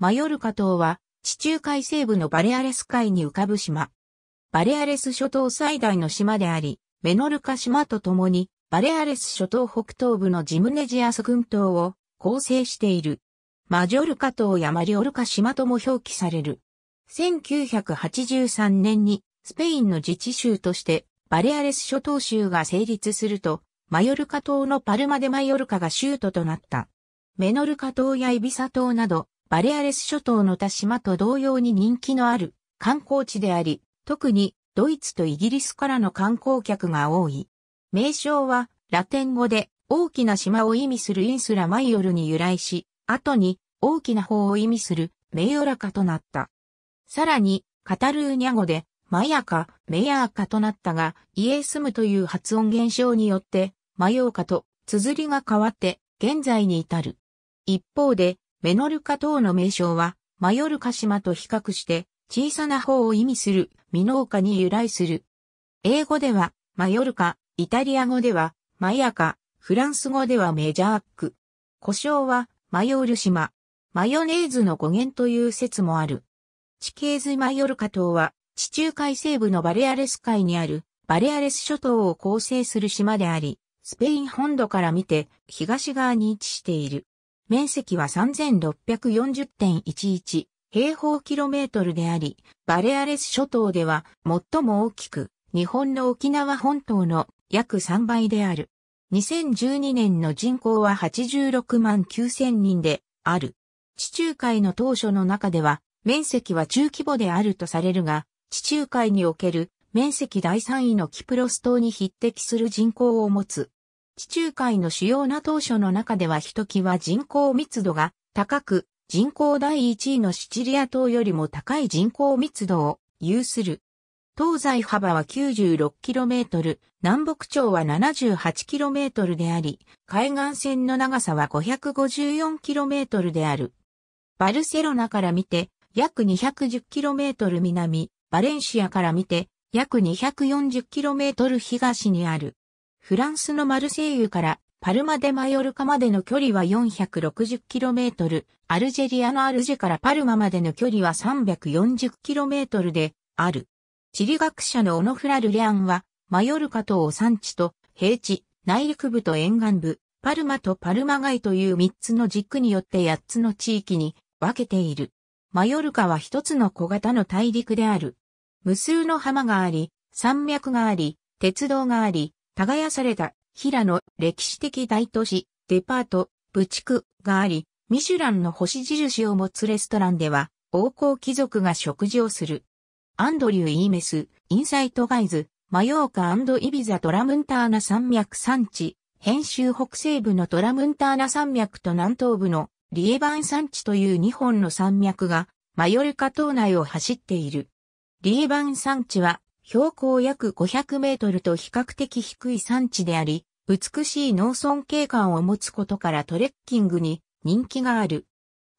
マヨルカ島は、地中海西部のバレアレス海に浮かぶ島。バレアレス諸島最大の島であり、メノルカ島と共に、バレアレス諸島北東部のジムネジアス群島を構成している。マジョルカ島やマリオルカ島とも表記される。1983年にスペインの自治州としてバレアレス諸島州が成立すると、マヨルカ島のパルマでマヨルカが州都となった。メノルカ島やイビサ島など、バレアレス諸島の他島と同様に人気のある観光地であり、特にドイツとイギリスからの観光客が多い。名称はラテン語で大きな島を意味するインスラマイオルに由来し、後に大きな方を意味するメイオラカとなった。さらにカタルーニャ語でマヤカ、メヤーカとなったが、イエスムという発音現象によって、マヨーカと綴りが変わって現在に至る。一方で、メノルカ島の名称は、マヨルカ島と比較して小さな方を意味するミノーカに由来する。英語ではマヨルカ、イタリア語ではマヤカ、フランス語ではメジャーック。故障はマヨル島。マヨネーズの語源という説もある。地形図マヨルカ島は地中海西部のバレアレス海にあるバレアレス諸島を構成する島であり、スペイン本土から見て東側に位置している。面積は3640.11平方キロメートルであり、バレアレス諸島では最も大きく、日本の沖縄本島の約3倍である。2012年の人口は86万9000人である。地中海の当初の中では、面積は中規模であるとされるが、地中海における面積第3位のキプロス島に匹敵する人口を持つ地中海の主要な島嶼の中ではひときわ人口密度が高く、人口第1位のシチリア島よりも高い人口密度を有する。東西幅は 96km、南北長は 78km であり、海岸線の長さは 554km である。バルセロナから見て約 210km 南、バレンシアから見て約 240km 東にある。フランスのマルセイユからパルマデマヨルカまでの距離は 460km、アルジェリアのアルジェからパルマまでの距離は 340km である。地理学者のオノフラ・ルレアンは、マヨルカ島を産地と平地、内陸部と沿岸部、パルマとパルマ街という3つの軸によって8つの地域に分けている。マヨルカは1つの小型の大陸である。無数の浜があり、山脈があり、鉄道があり、耕された、平野歴史的大都市、デパート、部地区があり、ミシュランの星印を持つレストランでは、王侯貴族が食事をする。アンドリュー・イーメス、インサイト・ガイズ、マヨーカイビザ・トラムンターナ山脈山地、編集北西部のトラムンターナ山脈と南東部のリエバン山地という2本の山脈がマヨルカ島内を走っている。リエバン山地は標高約500メートルと比較的低い山地であり、美しい農村景観を持つことからトレッキングに人気がある。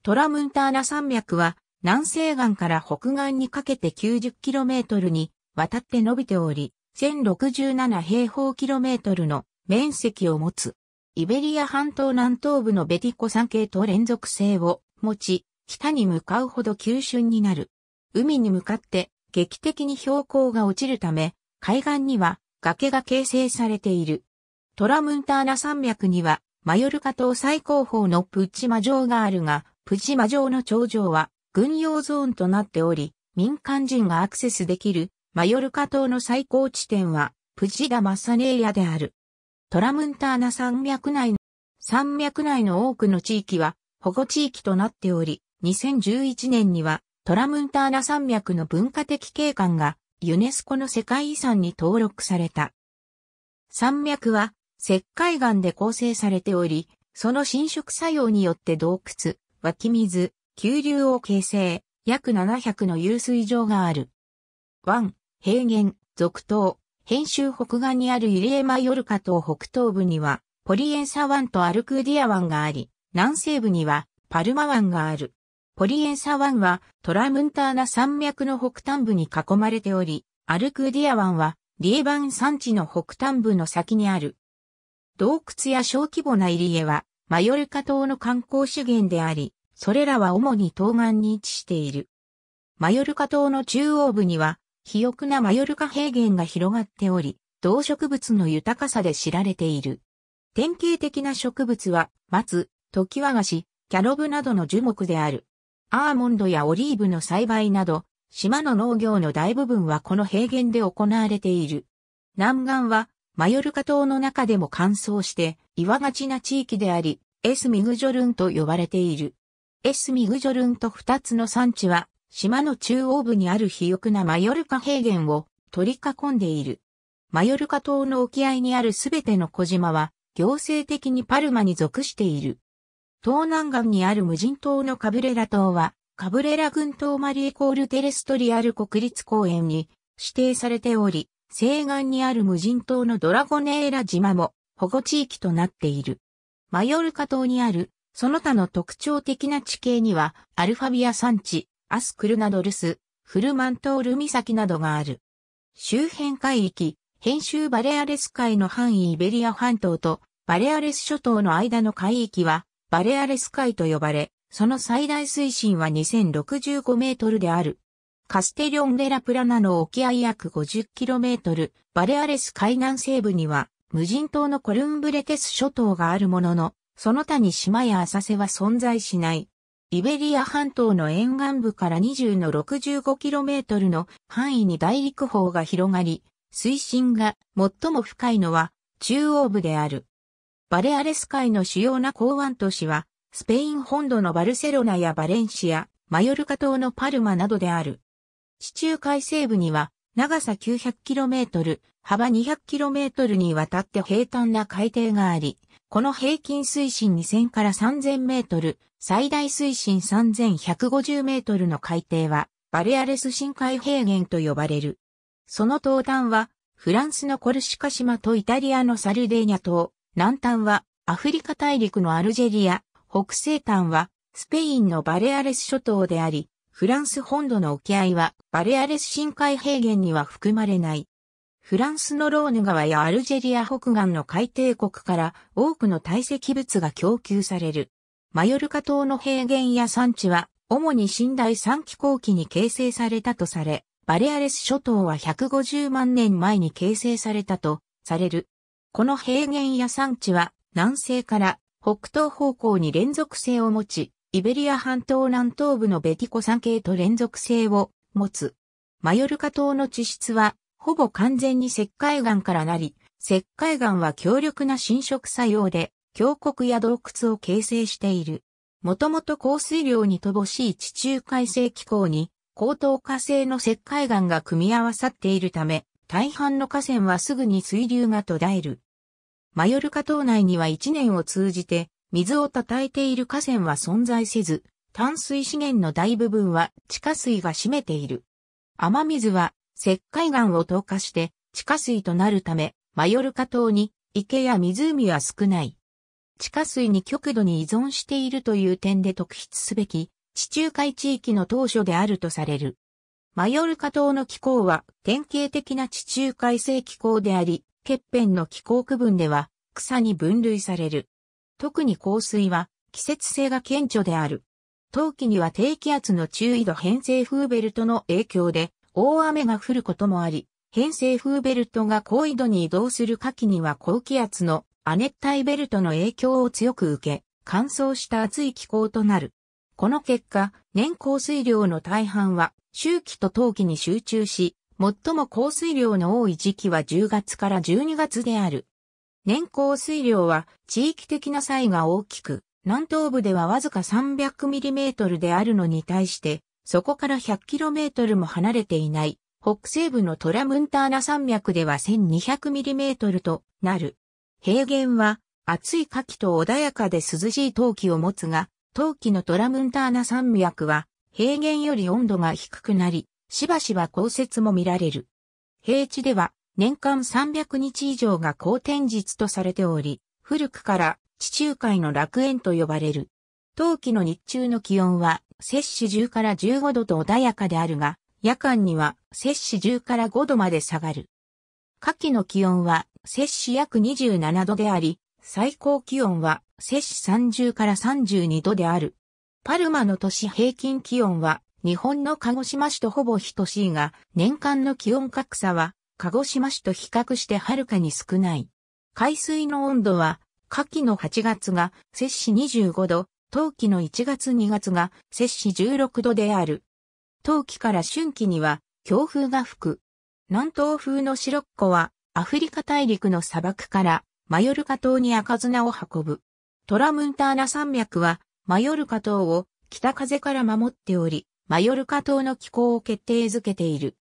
トラムンターナ山脈は南西岸から北岸にかけて9 0トルにわたって伸びており、1067平方キロメートルの面積を持つ。イベリア半島南東部のベティコ山系と連続性を持ち、北に向かうほど急峻になる。海に向かって劇的に標高が落ちるため、海岸には崖が形成されている。トラムンターナ山脈には、マヨルカ島最高峰のプチマ城があるが、プチマ城の頂上は軍用ゾーンとなっており、民間人がアクセスできるマヨルカ島の最高地点はプチダマサネーヤである。トラムンターナ山脈内の、山脈内の多くの地域は保護地域となっており、2011年にはトラムンターナ山脈の文化的景観がユネスコの世界遺産に登録された。山脈は石灰岩で構成されており、その侵食作用によって洞窟、湧き水、急流を形成、約700の湧水場がある。湾、平原、続東、編集北岸にあるイリエマヨルカ島北東部には、ポリエンサ湾とアルクーディア湾があり、南西部にはパルマ湾がある。ポリエンサ湾はトラムンターナ山脈の北端部に囲まれており、アルクーディア湾はリエバン山地の北端部の先にある。洞窟や小規模な入り江はマヨルカ島の観光資源であり、それらは主に東岸に位置している。マヨルカ島の中央部には、肥沃なマヨルカ平原が広がっており、動植物の豊かさで知られている。典型的な植物は、松、トキワガシ、キャロブなどの樹木である。アーモンドやオリーブの栽培など、島の農業の大部分はこの平原で行われている。南岸は、マヨルカ島の中でも乾燥して、岩がちな地域であり、エスミグジョルンと呼ばれている。エスミグジョルンと二つの産地は、島の中央部にある肥沃なマヨルカ平原を取り囲んでいる。マヨルカ島の沖合にあるすべての小島は、行政的にパルマに属している。東南岸にある無人島のカブレラ島は、カブレラ群島マリエコールテレストリアル国立公園に指定されており、西岸にある無人島のドラゴネーラ島も保護地域となっている。マヨルカ島にある、その他の特徴的な地形には、アルファビア山地、アスクルナドルス、フルマントール岬などがある。周辺海域、編集バレアレス海の範囲イベリア半島とバレアレス諸島の間の海域は、バレアレス海と呼ばれ、その最大水深は2065メートルである。カステリョン・デラ・プラナの沖合約5 0トル、バレアレス海岸西部には、無人島のコルンブレテス諸島があるものの、その他に島や浅瀬は存在しない。イベリア半島の沿岸部から20の6 5トルの範囲に大陸方が広がり、水深が最も深いのは中央部である。バレアレス海の主要な港湾都市は、スペイン本土のバルセロナやバレンシア、マヨルカ島のパルマなどである。地中海西部には、長さ 900km、幅 200km にわたって平坦な海底があり、この平均水深2000から3000メートル、最大水深3150メートルの海底は、バレアレス深海平原と呼ばれる。その東端は、フランスのコルシカ島とイタリアのサルデーニャ島、南端はアフリカ大陸のアルジェリア、北西端はスペインのバレアレス諸島であり、フランス本土の沖合はバレアレス深海平原には含まれない。フランスのローヌ川やアルジェリア北岸の海底国から多くの堆積物が供給される。マヨルカ島の平原や山地は主に新大三気候期に形成されたとされ、バレアレス諸島は150万年前に形成されたとされるこの平原や山地は南西から北東方向に連続性を持ち、イベリア半島南東部のベティコ山系と連続性を持つ。マヨルカ島の地質はほぼ完全に石灰岩からなり、石灰岩は強力な侵食作用で、峡谷や洞窟を形成している。もともと降水量に乏しい地中海性気候に、高等火星の石灰岩が組み合わさっているため、大半の河川はすぐに水流が途絶える。マヨルカ島内には一年を通じて、水を叩いている河川は存在せず、淡水資源の大部分は地下水が占めている。雨水は石灰岩を透過して地下水となるため、マヨルカ島に池や湖は少ない。地下水に極度に依存しているという点で特筆すべき、地中海地域の当初であるとされる。マヨルカ島の気候は典型的な地中海性気候であり、欠片の気候区分では草に分類される。特に降水は季節性が顕著である。冬季には低気圧の中緯度偏西風ベルトの影響で大雨が降ることもあり、偏西風ベルトが高緯度に移動する夏季には高気圧の亜熱帯ベルトの影響を強く受け、乾燥した暑い気候となる。この結果、年降水量の大半は周期と冬季に集中し、最も降水量の多い時期は10月から12月である。年降水量は地域的な差異が大きく、南東部ではわずか 300mm であるのに対して、そこから 100km も離れていない、北西部のトラムンターナ山脈では 1200mm となる。平原は暑い夏季と穏やかで涼しい冬季を持つが、冬季のトラムンターナ山脈は平原より温度が低くなり、しばしば降雪も見られる。平地では年間300日以上が好天日とされており、古くから地中海の楽園と呼ばれる。冬季の日中の気温は摂氏10から15度と穏やかであるが、夜間には摂氏10から5度まで下がる。夏季の気温は摂氏約27度であり、最高気温は摂氏30から32度である。パルマの都市平均気温は日本の鹿児島市とほぼ等しいが、年間の気温格差は鹿児島市と比較してはるかに少ない。海水の温度は、夏季の8月が摂氏25度、冬季の1月2月が摂氏16度である。冬季から春季には強風が吹く。南東風のシロッコはアフリカ大陸の砂漠からマヨルカ島に赤砂を運ぶ。トラムンターナ山脈はマヨルカ島を北風から守っており、マヨルカ島の気候を決定づけている。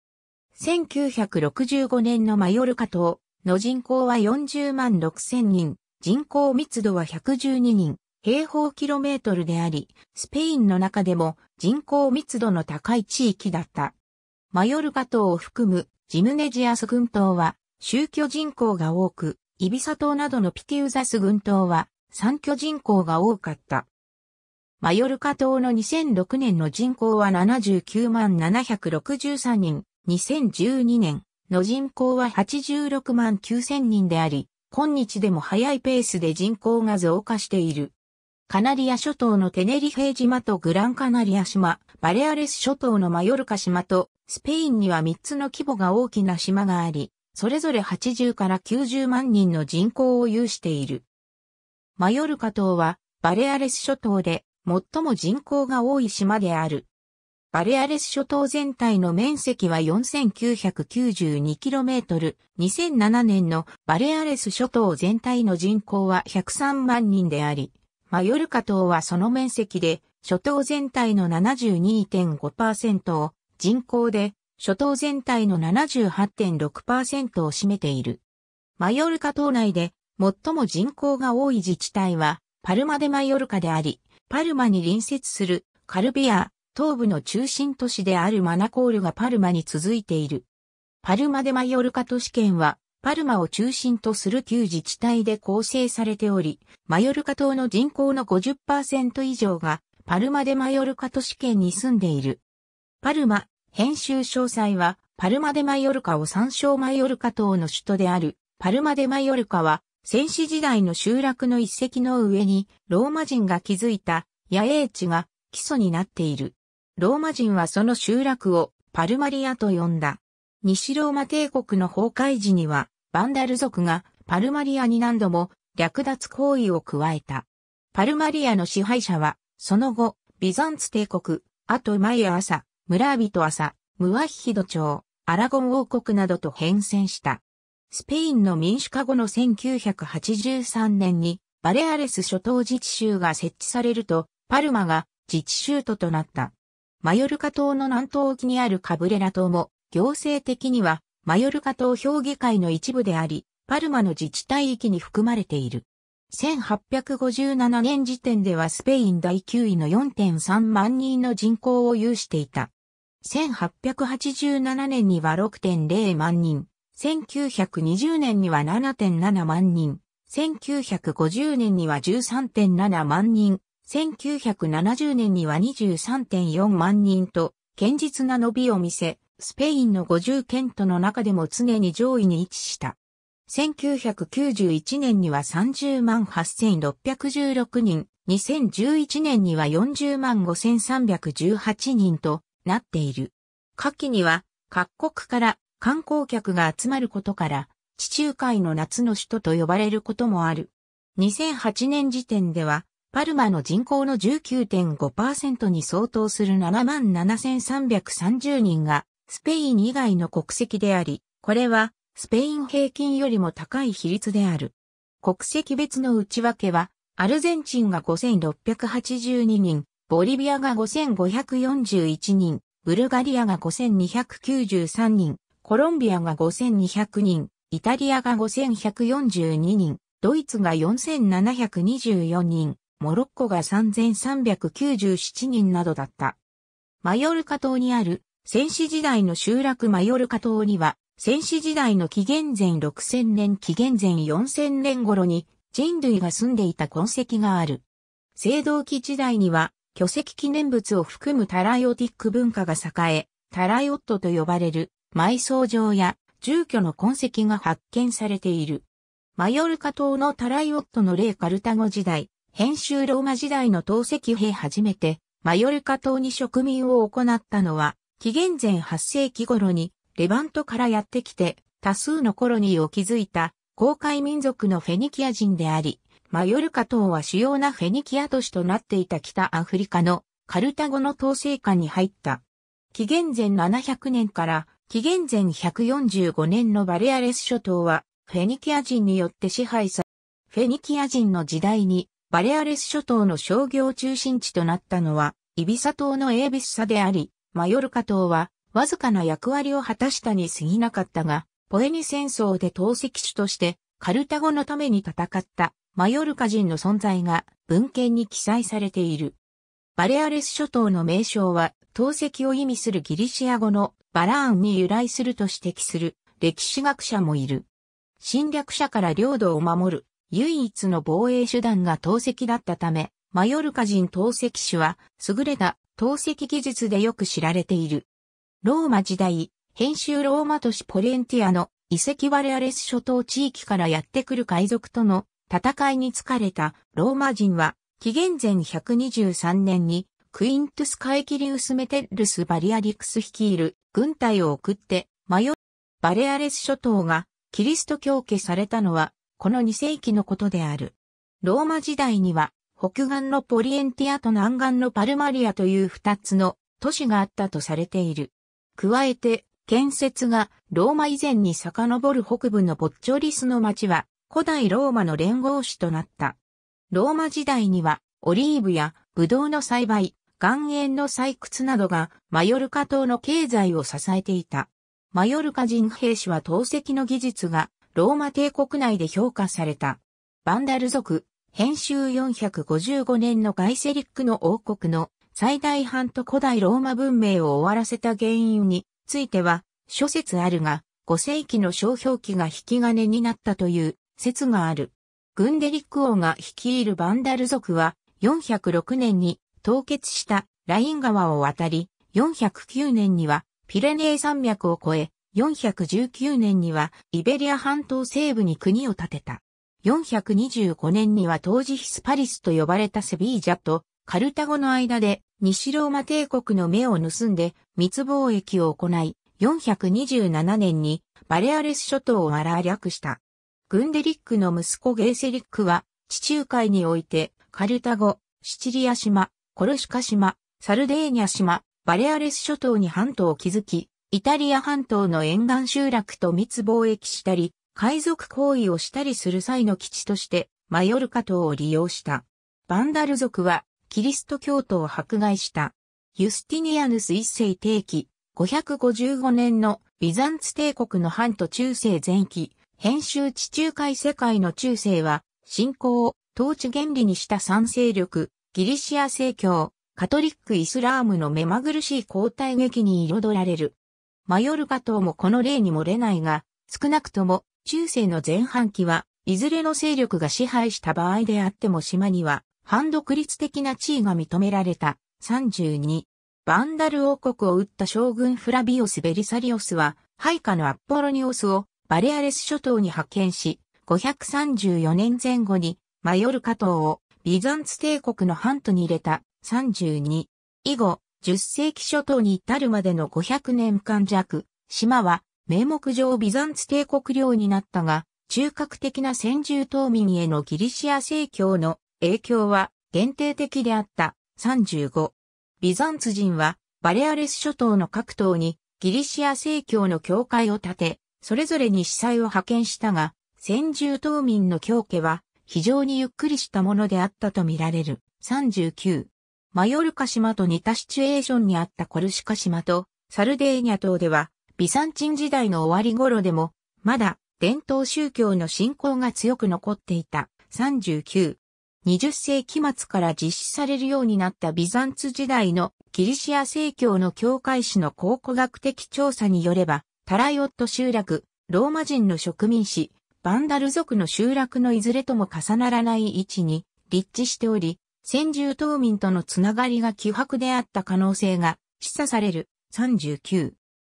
1965年のマヨルカ島の人口は40万6 0 0 0人、人口密度は112人、平方キロメートルであり、スペインの中でも人口密度の高い地域だった。マヨルカ島を含むジムネジアス群島は宗教人口が多く、イビサ島などのピティウザス群島は産居人口が多かった。マヨルカ島の2006年の人口は79万763人、2012年の人口は86万9000人であり、今日でも早いペースで人口が増加している。カナリア諸島のテネリフェ島とグランカナリア島、バレアレス諸島のマヨルカ島と、スペインには3つの規模が大きな島があり、それぞれ80から90万人の人口を有している。マヨルカ島は、バレアレス諸島で最も人口が多い島である。バレアレス諸島全体の面積は 4992km。2007年のバレアレス諸島全体の人口は103万人であり、マヨルカ島はその面積で諸島全体の72.5%を、人口で諸島全体の78.6%を占めている。マヨルカ島内で最も人口が多い自治体はパルマデマヨルカであり、パルマに隣接するカルビア、東部の中心都市であるマナコールがパルマに続いている。パルマでマヨルカ都市圏は、パルマを中心とする旧自治体で構成されており、マヨルカ島の人口の50%以上が、パルマでマヨルカ都市圏に住んでいる。パルマ、編集詳細は、パルマでマヨルカを参照マヨルカ島の首都である、パルマでマヨルカは、戦死時代の集落の一石の上に、ローマ人が築いた野営地が基礎になっている。ローマ人はその集落をパルマリアと呼んだ。西ローマ帝国の崩壊時には、バンダル族がパルマリアに何度も略奪行為を加えた。パルマリアの支配者は、その後、ビザンツ帝国、あとマイア朝、ムラービト朝、ムワヒヒド朝、アラゴン王国などと変遷した。スペインの民主化後の1983年にバレアレス諸島自治州が設置されると、パルマが自治州都となった。マヨルカ島の南東沖にあるカブレラ島も、行政的にはマヨルカ島評議会の一部であり、パルマの自治体域に含まれている。1857年時点ではスペイン第9位の4.3万人の人口を有していた。1887年には6.0万人。1920年には7.7万人、1950年には13.7万人、1970年には23.4万人と、堅実な伸びを見せ、スペインの50県との中でも常に上位に位置した。1991年には30万8616人、2011年には40万5318人となっている。下記には各国から観光客が集まることから、地中海の夏の首都と呼ばれることもある。2008年時点では、パルマの人口の19.5%に相当する77,330人が、スペイン以外の国籍であり、これは、スペイン平均よりも高い比率である。国籍別の内訳は、アルゼンチンが5682人、ボリビアが5541人、ブルガリアが5293人、コロンビアが5200人、イタリアが5142人、ドイツが4724人、モロッコが3397人などだった。マヨルカ島にある戦死時代の集落マヨルカ島には、戦死時代の紀元前6000年紀元前4000年頃に人類が住んでいた痕跡がある。青銅器時代には、巨石記念物を含むタライオティック文化が栄え、タライオットと呼ばれる埋葬場や住居の痕跡が発見されている。マヨルカ島のタライオットの例カルタゴ時代、編集ローマ時代の投石兵初めて、マヨルカ島に植民を行ったのは、紀元前8世紀頃に、レバントからやってきて、多数のコロニーを築いた、公海民族のフェニキア人であり、マヨルカ島は主要なフェニキア都市となっていた北アフリカのカルタゴの統制下に入った。紀元前700年から紀元前145年のバレアレス諸島は、フェニキア人によって支配され、フェニキア人の時代に、バレアレス諸島の商業中心地となったのは、イビサ島のエービスサであり、マヨルカ島は、わずかな役割を果たしたに過ぎなかったが、ポエニ戦争で投石主として、カルタゴのために戦ったマヨルカ人の存在が文献に記載されている。バレアレス諸島の名称は、投石を意味するギリシア語のバラーンに由来すると指摘する歴史学者もいる。侵略者から領土を守る唯一の防衛手段が投石だったため、マヨルカ人投石種は優れた投石技術でよく知られている。ローマ時代、編集ローマ都市ポレンティアの遺跡ワレアレス諸島地域からやってくる海賊との戦いに疲れたローマ人は紀元前123年にクイントゥス・カエキリウス・メテルス・バリアリクス率いる軍隊を送って、迷っバレアレス諸島がキリスト教家されたのは、この2世紀のことである。ローマ時代には、北岸のポリエンティアと南岸のパルマリアという2つの都市があったとされている。加えて、建設がローマ以前に遡る北部のボッチョリスの町は古代ローマの連合市となった。ローマ時代にはオリーブやブドウの栽培、岩塩の採掘などがマヨルカ島の経済を支えていた。マヨルカ人兵士は透石の技術がローマ帝国内で評価された。バンダル族、編集455年のガイセリックの王国の最大半と古代ローマ文明を終わらせた原因については諸説あるが、5世紀の商標記が引き金になったという説がある。グンデリック王が率いるバンダル族は406年に凍結したライン川を渡り、409年にはピレネー山脈を越え、419年にはイベリア半島西部に国を建てた。425年には当時ヒスパリスと呼ばれたセビージャとカルタゴの間で西ローマ帝国の目を盗んで密貿易を行い、427年にバレアレス諸島を荒略した。グンデリックの息子ゲーセリックは地中海においてカルタゴ、シチリア島、コルシカ島、サルデーニャ島、バレアレス諸島に半島を築き、イタリア半島の沿岸集落と密貿易したり、海賊行為をしたりする際の基地として、マヨルカ島を利用した。バンダル族は、キリスト教徒を迫害した。ユスティニアヌス一世定期、555年のビザンツ帝国の半と中世前期、編集地中海世界の中世は、信仰を統治原理にした賛成力、ギリシア正教、カトリックイスラームの目まぐるしい交代劇に彩られる。マヨルカ島もこの例に漏れないが、少なくとも中世の前半期はいずれの勢力が支配した場合であっても島には反独立的な地位が認められた。32、バンダル王国を撃った将軍フラビオス・ベリサリオスは、配下のアッポロニオスをバレアレス諸島に派遣し、534年前後にマヨルカ島をビザンツ帝国の半トに入れた32。以後、10世紀初頭に至るまでの500年間弱、島は名目上ビザンツ帝国領になったが、中核的な先住島民へのギリシア正教の影響は限定的であった35。ビザンツ人はバレアレス諸島の各島にギリシア正教の教会を建て、それぞれに司祭を派遣したが、先住島民の教家は非常にゆっくりしたものであったとみられる。39。マヨルカ島と似たシチュエーションにあったコルシカ島とサルデーニャ島では、ビサンチン時代の終わり頃でも、まだ伝統宗教の信仰が強く残っていた。39。20世紀末から実施されるようになったビザンツ時代のキリシア正教の教会史の考古学的調査によれば、タラヨット集落、ローマ人の植民史、バンダル族の集落のいずれとも重ならない位置に立地しており、先住島民とのつながりが希薄であった可能性が示唆される。39。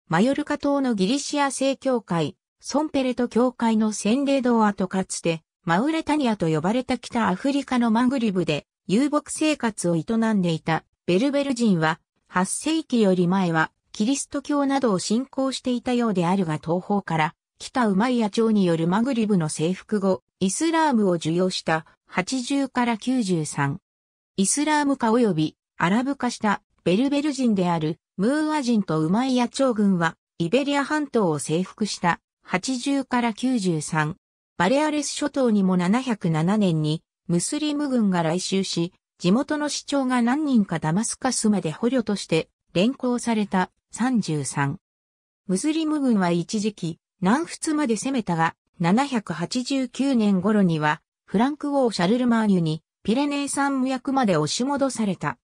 マヨルカ島のギリシア正教会、ソンペレト教会の洗礼堂跡かつて、マウレタニアと呼ばれた北アフリカのマグリブで遊牧生活を営んでいたベルベル人は、8世紀より前はキリスト教などを信仰していたようであるが東方から北ウマイヤ朝によるマグリブの征服後、イスラームを受容した80から93。イスラーム化及びアラブ化したベルベル人であるムーア人とウマイヤ朝軍はイベリア半島を征服した80から93。バレアレス諸島にも707年にムスリム軍が来襲し、地元の市長が何人かダマスカスまで捕虜として連行された33。ムスリム軍は一時期南仏まで攻めたが、789年頃には、フランク王シャルルマーニュに、ピレネー山脈まで押し戻された。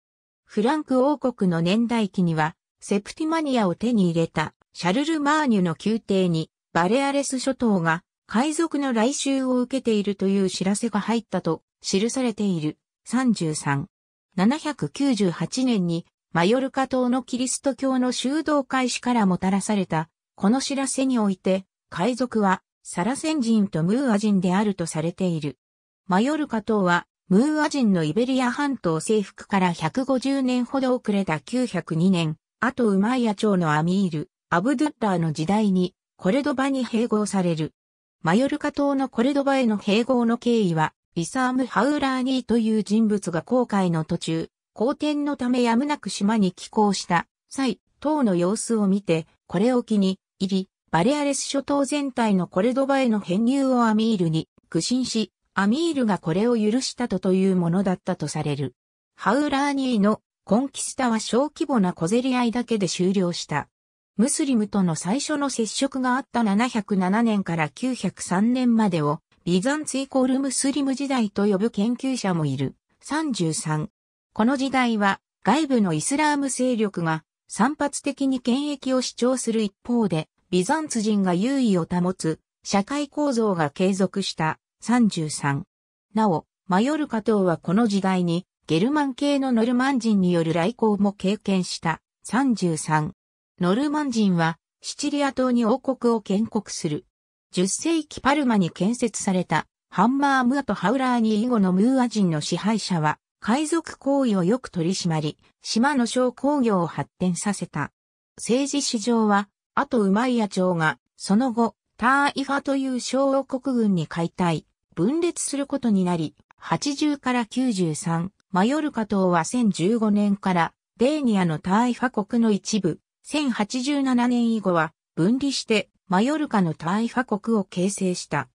フランク王国の年代記には、セプティマニアを手に入れたシャルル・マーニュの宮廷にバレアレス諸島が海賊の来襲を受けているという知らせが入ったと記されている。33。798年にマヨルカ島のキリスト教の修道開始からもたらされたこの知らせにおいて、海賊はサラセン人とムーア人であるとされている。マヨルカ島は、ムーア人のイベリア半島征服から150年ほど遅れた902年、あとウマイア朝のアミール、アブドゥッラーの時代に、コレドバに併合される。マヨルカ島のコレドバへの併合の経緯は、イサーム・ハウラーニーという人物が航海の途中、好天のためやむなく島に寄港した際、島の様子を見て、これを機に入り、バレアレス諸島全体のコルドバへの編入をアミールに苦心し、アミールがこれを許したとというものだったとされる。ハウラーニーのコンキスタは小規模な小競り合いだけで終了した。ムスリムとの最初の接触があった707年から903年までをビザンツイコールムスリム時代と呼ぶ研究者もいる。33。この時代は外部のイスラーム勢力が散発的に権益を主張する一方でビザンツ人が優位を保つ社会構造が継続した33。なお、マヨルカ島はこの時代にゲルマン系のノルマン人による来航も経験した33。ノルマン人はシチリア島に王国を建国する。10世紀パルマに建設されたハンマームアとハウラーニ以後のムーア人の支配者は海賊行為をよく取り締まり、島の商工業を発展させた。政治史上はあとウマイヤ朝が、その後、ターイファという小王国軍に解体、分裂することになり、80から93、マヨルカ島は1015年から、デーニアのターイファ国の一部、1087年以後は、分離して、マヨルカのターイファ国を形成した。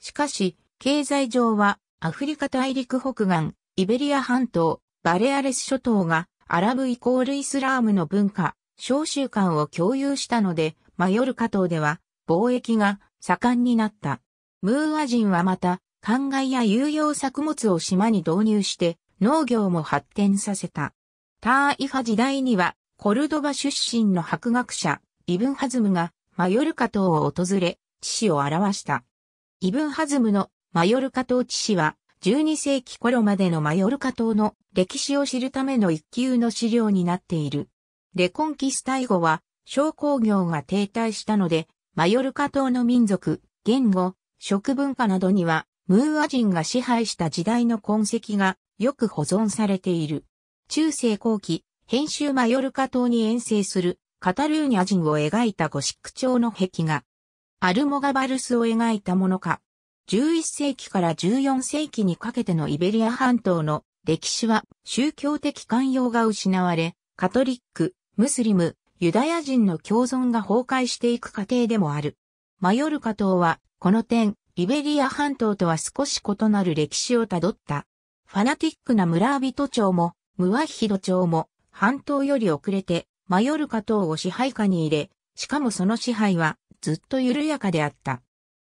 しかし、経済上は、アフリカ大陸北岸、イベリア半島、バレアレス諸島が、アラブイコールイスラームの文化、召集慣を共有したので、マヨルカ島では貿易が盛んになった。ムーア人はまた、灌漑や有用作物を島に導入して農業も発展させた。ターイファ時代にはコルドバ出身の博学者イブンハズムがマヨルカ島を訪れ地史を表した。イブンハズムのマヨルカ島地史は12世紀頃までのマヨルカ島の歴史を知るための一級の資料になっている。レコンキスタイ後は商工業が停滞したので、マヨルカ島の民族、言語、食文化などにはムーア人が支配した時代の痕跡がよく保存されている。中世後期、編集マヨルカ島に遠征するカタルーニャ人を描いたゴシック調の壁画。アルモガバルスを描いたものか。11世紀から14世紀にかけてのイベリア半島の歴史は宗教的寛容が失われ、カトリック、ムスリム、ユダヤ人の共存が崩壊していく過程でもある。マヨルカ島は、この点、イベリア半島とは少し異なる歴史をたどった。ファナティックな村人町も、ムワヒド町も、半島より遅れて、マヨルカ島を支配下に入れ、しかもその支配は、ずっと緩やかであった。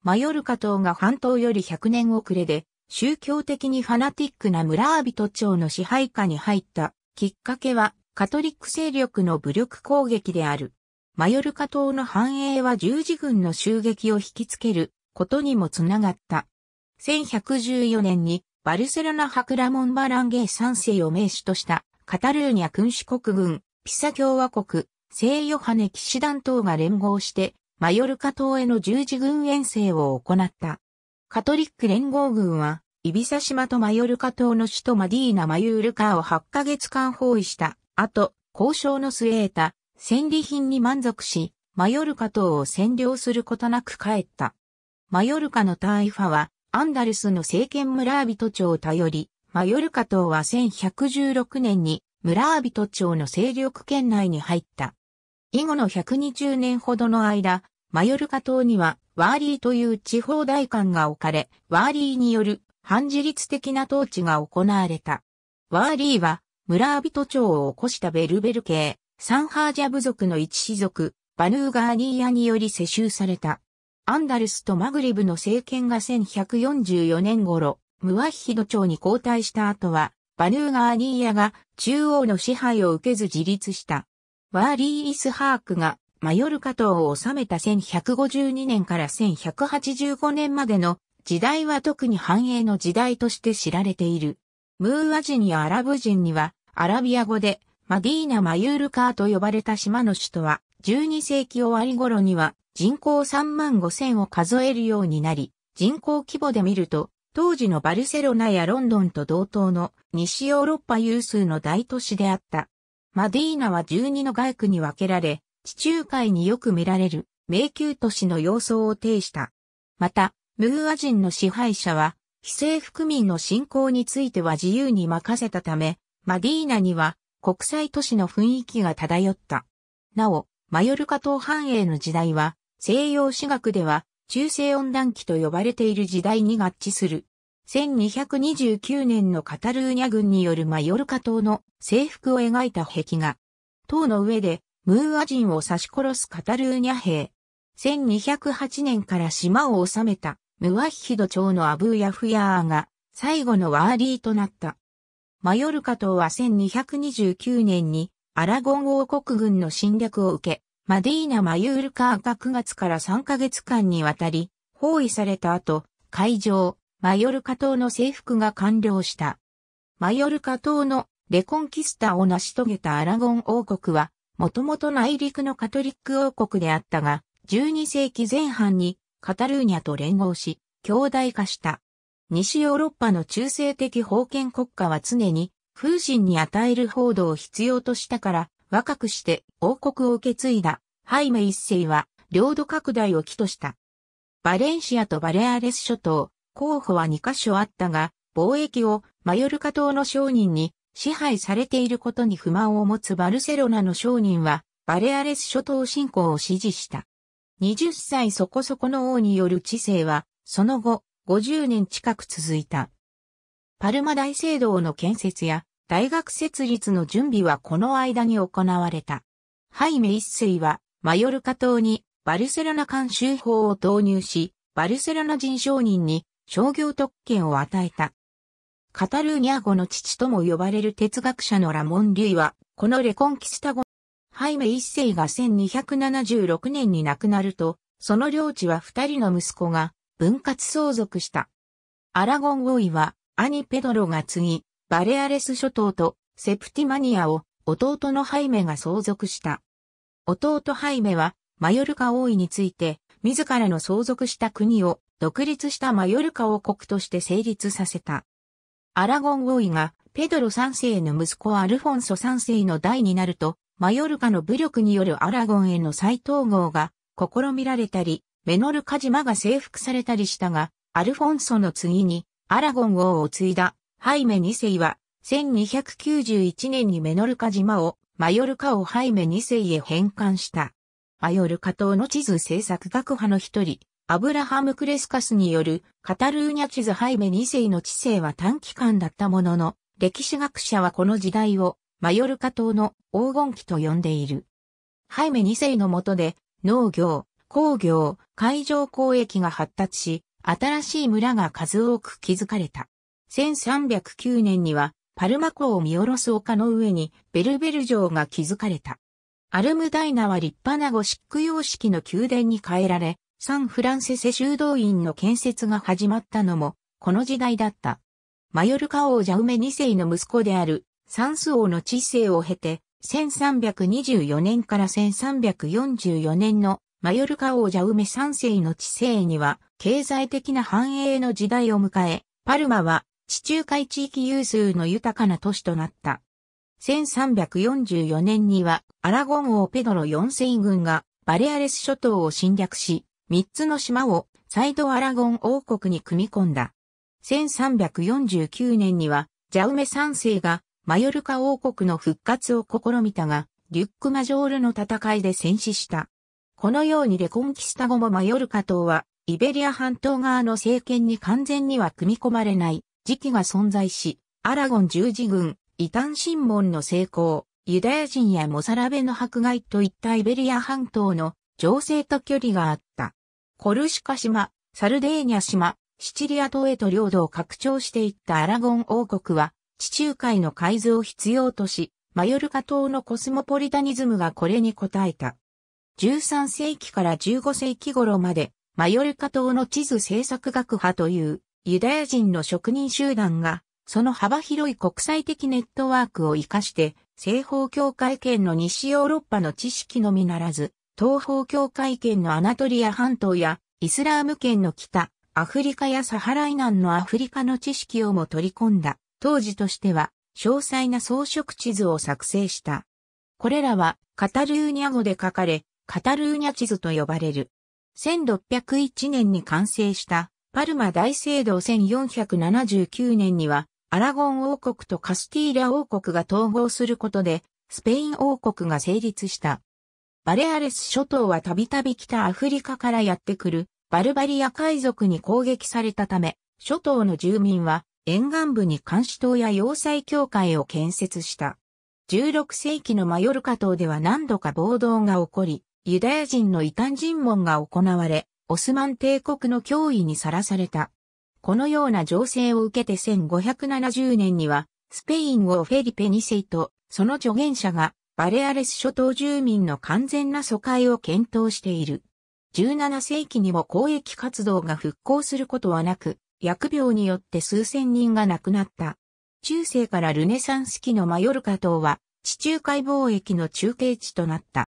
マヨルカ島が半島より100年遅れで、宗教的にファナティックな村人町の支配下に入ったきっかけはカトリック勢力の武力攻撃である。マヨルカ島の繁栄は十字軍の襲撃を引きつけることにもつながった。1114年にバルセロナハクラモン・バランゲー三世を名手としたカタルーニャ君主国軍、ピサ共和国、聖ヨハネ騎士団等が連合してマヨルカ島への十字軍遠征を行った。カトリック連合軍はイビサ島とマヨルカ島の首都マディーナ・マユールカを8ヶ月間包囲したあと、交渉の末得た、戦利品に満足し、マヨルカ島を占領することなく帰った。マヨルカのタイファは、アンダルスの政権村人町を頼り、マヨルカ島は1116年に村人町の勢力圏内に入った。以後の120年ほどの間、マヨルカ島にはワーリーという地方大官が置かれ、ワーリーによる反自律的な統治が行われた。ワーリーは村人町を起こしたベルベル系、サンハージャ部族の一氏族、バヌーガーニーヤにより世襲された。アンダルスとマグリブの政権が1144年頃、ムワヒド朝に交代した後は、バヌーガーニーヤが中央の支配を受けず自立した。ワーリー・イスハークがマヨルカ島を治めた1152年から1185年までの時代は特に繁栄の時代として知られている。ムーア人やアラブ人にはアラビア語でマディーナ・マユールカーと呼ばれた島の首都は、12世紀終わり頃には人口3万5千を数えるようになり、人口規模で見ると、当時のバルセロナやロンドンと同等の西ヨーロッパ有数の大都市であった。マディーナは12の外区に分けられ、地中海によく見られる迷宮都市の様相を呈した。また、ムーア人の支配者は、非政府民の信仰については自由に任せたため、マディーナには国際都市の雰囲気が漂った。なお、マヨルカ島繁栄の時代は、西洋史学では中世温暖期と呼ばれている時代に合致する。1229年のカタルーニャ軍によるマヨルカ島の征服を描いた壁画。塔の上でムーア人を刺し殺すカタルーニャ兵。1208年から島を治めたムワヒド町のアブーヤフヤーが最後のワーリーとなった。マヨルカ島は1229年にアラゴン王国軍の侵略を受け、マディーナ・マユールカーが9月から3ヶ月間にわたり包囲された後、海上、マヨルカ島の征服が完了した。マヨルカ島のレコンキスタを成し遂げたアラゴン王国は、もともと内陸のカトリック王国であったが、12世紀前半にカタルーニャと連合し、兄弟化した。西ヨーロッパの中世的封建国家は常に風神に与える報道を必要としたから、若くして王国を受け継いだハイメ一世は領土拡大を起とした。バレンシアとバレアレス諸島、候補は2カ所あったが、貿易をマヨルカ島の商人に支配されていることに不満を持つバルセロナの商人は、バレアレス諸島侵攻を支持した。20歳そこそこの王による知性は、その後、50年近く続いた。パルマ大聖堂の建設や大学設立の準備はこの間に行われた。ハイメ一世はマヨルカ島にバルセロナ監修法を導入し、バルセロナ人商人に商業特権を与えた。カタルーニャ語の父とも呼ばれる哲学者のラモン・リュイは、このレコンキスタ語、ハイメ一世が1276年に亡くなると、その領地は二人の息子が分割相続した。アラゴン王位は兄ペドロが継ぎ、バレアレス諸島とセプティマニアを弟のハイメが相続した。弟ハイメはマヨルカ王位について自らの相続した国を独立したマヨルカ王国として成立させた。アラゴン王位がペドロ3世の息子アルフォンソ3世の代になると、マヨルカの武力によるアラゴンへの再統合が試みられたり、メノルカ島が征服されたりしたが、アルフォンソの次にアラゴン王を継いだハイメ2世は1291年にメノルカ島をマヨルカをハイメ2世へ返還した。マヨルカ島の地図政策学派の一人、アブラハム・クレスカスによるカタルーニャ地図ハイメ2世の知性は短期間だったものの、歴史学者はこの時代をマヨルカ島の黄金期と呼んでいる。ハイメ2世の下で農業、工業、海上交易が発達し、新しい村が数多く築かれた。1309年には、パルマ湖を見下ろす丘の上にベルベル城が築かれた。アルムダイナは立派なゴシック様式の宮殿に変えられ、サンフランセセ修道院の建設が始まったのも、この時代だった。マヨルカ王ジャウメ二世の息子である、サンス王の知性を経て、1324年から1344年のマヨルカ王ジャウメ三世の治世には経済的な繁栄の時代を迎え、パルマは地中海地域有数の豊かな都市となった。1344年にはアラゴン王ペドロ4世軍がバレアレス諸島を侵略し、3つの島をサイドアラゴン王国に組み込んだ。1349年にはジャウメ三世がマヨルカ王国の復活を試みたが、リュックマジョールの戦いで戦死した。このようにレコンキスタ後もマヨルカ島は、イベリア半島側の政権に完全には組み込まれない時期が存在し、アラゴン十字軍、イタン神門の成功、ユダヤ人やモサラベの迫害といったイベリア半島の情勢と距離があった。コルシカ島、サルデーニャ島、シチリア島へと領土を拡張していったアラゴン王国は、地中海の改造を必要とし、マヨルカ島のコスモポリタニズムがこれに応えた。13世紀から15世紀頃まで、マヨルカ島の地図制作学派というユダヤ人の職人集団が、その幅広い国際的ネットワークを活かして、西方教会圏の西ヨーロッパの知識のみならず、東方教会圏のアナトリア半島や、イスラーム圏の北、アフリカやサハラナ南のアフリカの知識をも取り込んだ、当時としては、詳細な装飾地図を作成した。これらは、カタルーニャ語で書かれ、カタルーニャ地図と呼ばれる。1601年に完成したパルマ大聖堂1479年にはアラゴン王国とカスティーラ王国が統合することでスペイン王国が成立した。バレアレス諸島はたびたび北アフリカからやってくるバルバリア海賊に攻撃されたため、諸島の住民は沿岸部に監視島や要塞協会を建設した。16世紀のマヨルカ島では何度か暴動が起こり、ユダヤ人の異端尋問が行われ、オスマン帝国の脅威にさらされた。このような情勢を受けて1570年には、スペイン王フェリペ2世と、その助言者が、バレアレス諸島住民の完全な疎開を検討している。17世紀にも交易活動が復興することはなく、薬病によって数千人が亡くなった。中世からルネサンス期のマヨルカ島は、地中海貿易の中継地となった。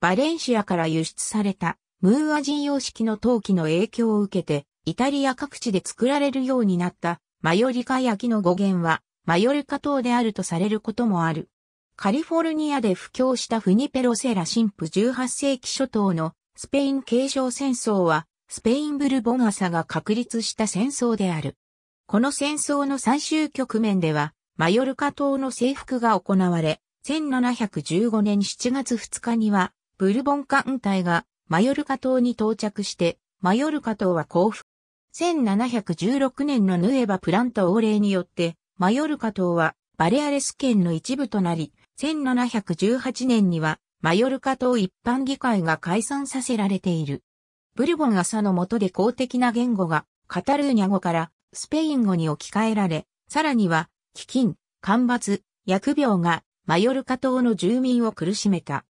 バレンシアから輸出されたムーア人様式の陶器の影響を受けて、イタリア各地で作られるようになったマヨリカ焼きの語源は、マヨルカ島であるとされることもある。カリフォルニアで布教したフニペロセラ神父18世紀初頭のスペイン継承戦争は、スペインブルボガサが確立した戦争である。この戦争の最終局面では、マヨルカ島の征服が行われ、1715年7月2日には、ブルボン艦隊がマヨルカ島に到着して、マヨルカ島は降伏。1716年のヌエバプラント王令によって、マヨルカ島はバレアレス県の一部となり、1718年にはマヨルカ島一般議会が解散させられている。ブルボン朝の下で公的な言語がカタルーニャ語からスペイン語に置き換えられ、さらには飢饉、干ばつ、疫病がマヨルカ島の住民を苦しめた。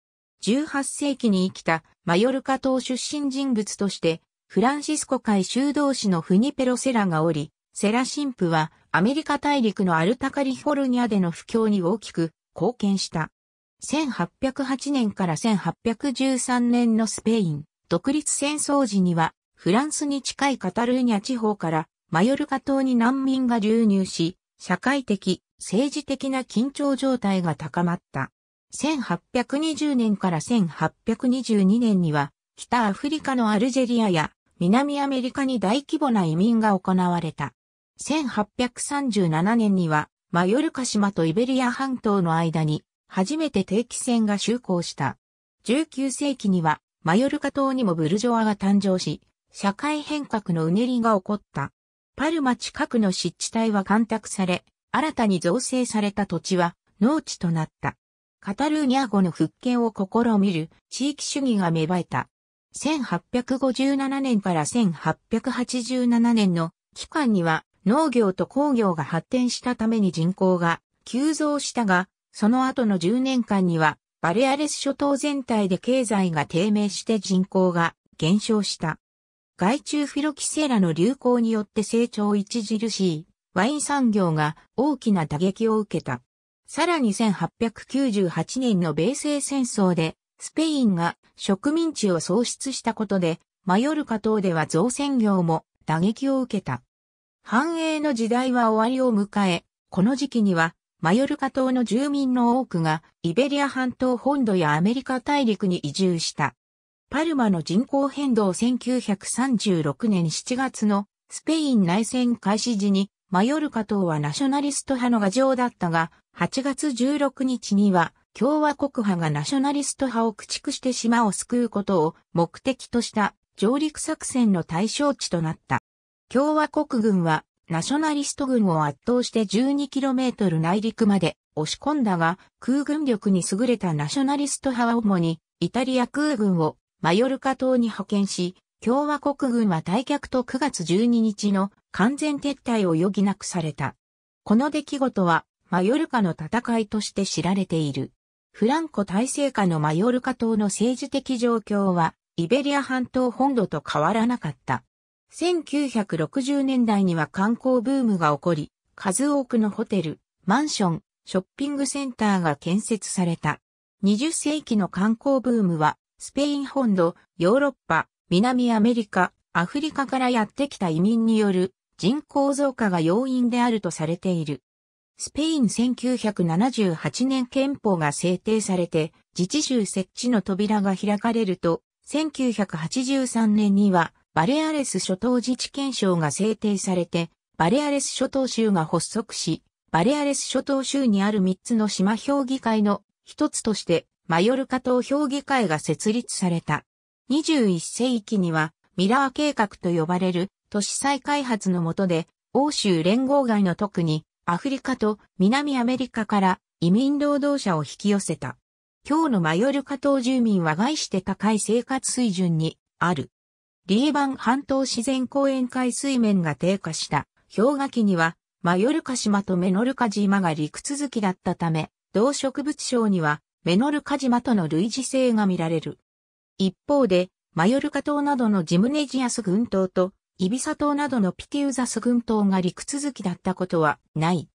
18世紀に生きたマヨルカ島出身人物として、フランシスコ海修道士のフニペロ・セラがおり、セラ神父はアメリカ大陸のアルタカリフォルニアでの布教に大きく貢献した。1808年から1813年のスペイン独立戦争時にはフランスに近いカタルーニャ地方からマヨルカ島に難民が流入し、社会的、政治的な緊張状態が高まった。1820年から1822年には、北アフリカのアルジェリアや南アメリカに大規模な移民が行われた。1837年には、マヨルカ島とイベリア半島の間に、初めて定期船が就航した。19世紀には、マヨルカ島にもブルジョアが誕生し、社会変革のうねりが起こった。パルマ近くの湿地帯は干拓され、新たに造成された土地は農地となった。カタルーニャ語の復権を試みる地域主義が芽生えた。1857年から1887年の期間には農業と工業が発展したために人口が急増したが、その後の10年間にはバレアレス諸島全体で経済が低迷して人口が減少した。外中フィロキセラの流行によって成長著しいワイン産業が大きな打撃を受けた。さらに1898年の米西戦争で、スペインが植民地を喪失したことで、マヨルカ島では造船業も打撃を受けた。繁栄の時代は終わりを迎え、この時期には、マヨルカ島の住民の多くが、イベリア半島本土やアメリカ大陸に移住した。パルマの人口変動1936年7月のスペイン内戦開始時に、マヨルカ島はナショナリスト派の牙城だったが、8月16日には、共和国派がナショナリスト派を駆逐して島を救うことを目的とした上陸作戦の対象地となった。共和国軍はナショナリスト軍を圧倒して 12km 内陸まで押し込んだが、空軍力に優れたナショナリスト派は主にイタリア空軍をマヨルカ島に派遣し、共和国軍は退却と9月12日の完全撤退を余儀なくされた。この出来事はマヨルカの戦いとして知られている。フランコ体制下のマヨルカ島の政治的状況は、イベリア半島本土と変わらなかった。1960年代には観光ブームが起こり、数多くのホテル、マンション、ショッピングセンターが建設された。20世紀の観光ブームは、スペイン本土、ヨーロッパ、南アメリカ、アフリカからやってきた移民による人口増加が要因であるとされている。スペイン1978年憲法が制定されて、自治州設置の扉が開かれると、1983年には、バレアレス諸島自治憲章が制定されて、バレアレス諸島州が発足し、バレアレス諸島州にある3つの島評議会の一つとして、マヨルカ島評議会が設立された。21世紀には、ミラー計画と呼ばれる都市再開発のもとで、欧州連合外の特にアフリカと南アメリカから移民労働者を引き寄せた。今日のマヨルカ島住民は外して高い生活水準にある。リーバン半島自然公園海水面が低下した氷河期にはマヨルカ島とメノルカ島が陸続きだったため、動植物省にはメノルカ島との類似性が見られる。一方で、マヨルカ島などのジムネジアス群島とイビサ島などのピティウザス群島が陸続きだったことはない。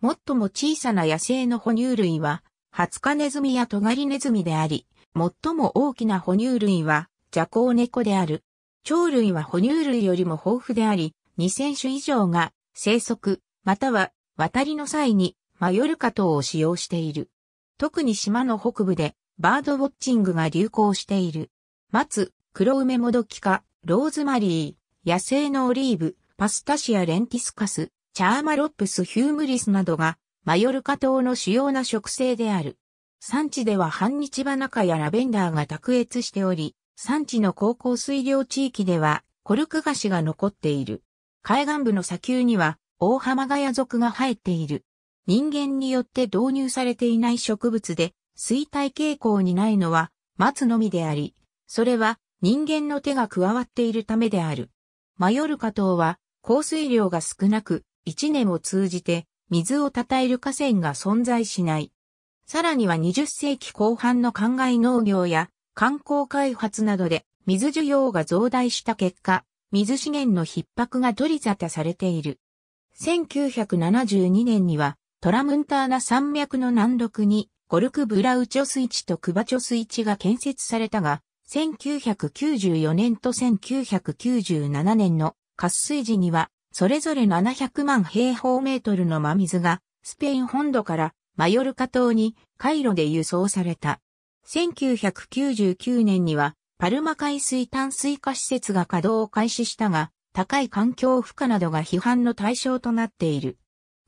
最も小さな野生の哺乳類は、ハツカネズミやトガリネズミであり、最も大きな哺乳類は、ジャコウネコである。鳥類は哺乳類よりも豊富であり、2000種以上が生息、または渡りの際にマヨルカ島を使用している。特に島の北部でバードウォッチングが流行している。松、黒梅もどきか、ローズマリー、野生のオリーブ、パスタシアレンティスカス、チャーマロップスヒュームリスなどが、マヨルカ島の主要な植生である。産地では半日花科やラベンダーが卓越しており、産地の高校水量地域では、コルク菓子が残っている。海岸部の砂丘には、大浜ガヤ族が生えている。人間によって導入されていない植物で、衰退傾向にないのは、松のみであり、それは人間の手が加わっているためである。マヨルカ島は降水量が少なく、一年を通じて水をたたえる河川が存在しない。さらには20世紀後半の灌漑農業や観光開発などで水需要が増大した結果、水資源の逼迫が取り沙汰されている。1972年にはトラムンターナ山脈の南麓にゴルクブラウチョスイチとクバチョスイチが建設されたが、1994年と1997年の渇水時には、それぞれ700万平方メートルの真水が、スペイン本土からマヨルカ島に回路で輸送された。1999年には、パルマ海水淡水化施設が稼働を開始したが、高い環境負荷などが批判の対象となっている。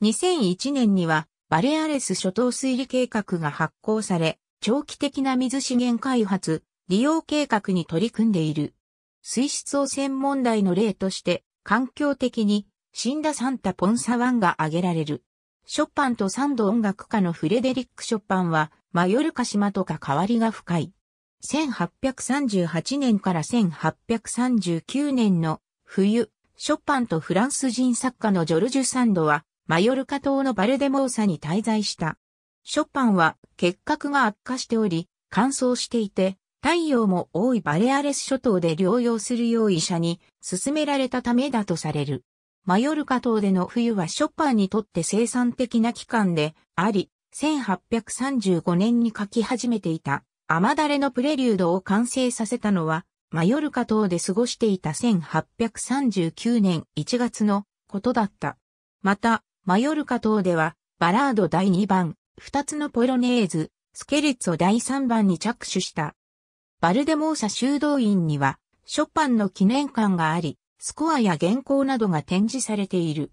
2001年には、バレアレス諸島水利計画が発行され、長期的な水資源開発、利用計画に取り組んでいる。水質汚染問題の例として、環境的に、死んだサンタ・ポンサワンが挙げられる。ショパンとサンド音楽家のフレデリック・ショパンは、マヨルカ島とか変わりが深い。1838年から1839年の冬、ショパンとフランス人作家のジョルジュ・サンドは、マヨルカ島のバルデモーサに滞在した。ショパンは、結核が悪化しており、乾燥していて、太陽も多いバレアレス諸島で療養するよう医者に勧められたためだとされる。マヨルカ島での冬はショッパーにとって生産的な期間であり、1835年に書き始めていた、雨だれのプレリュードを完成させたのは、マヨルカ島で過ごしていた1839年1月のことだった。また、マヨルカ島では、バラード第2番、2つのポロネーズ、スケレッツを第3番に着手したバルデモーサ修道院には、ショパンの記念館があり、スコアや原稿などが展示されている。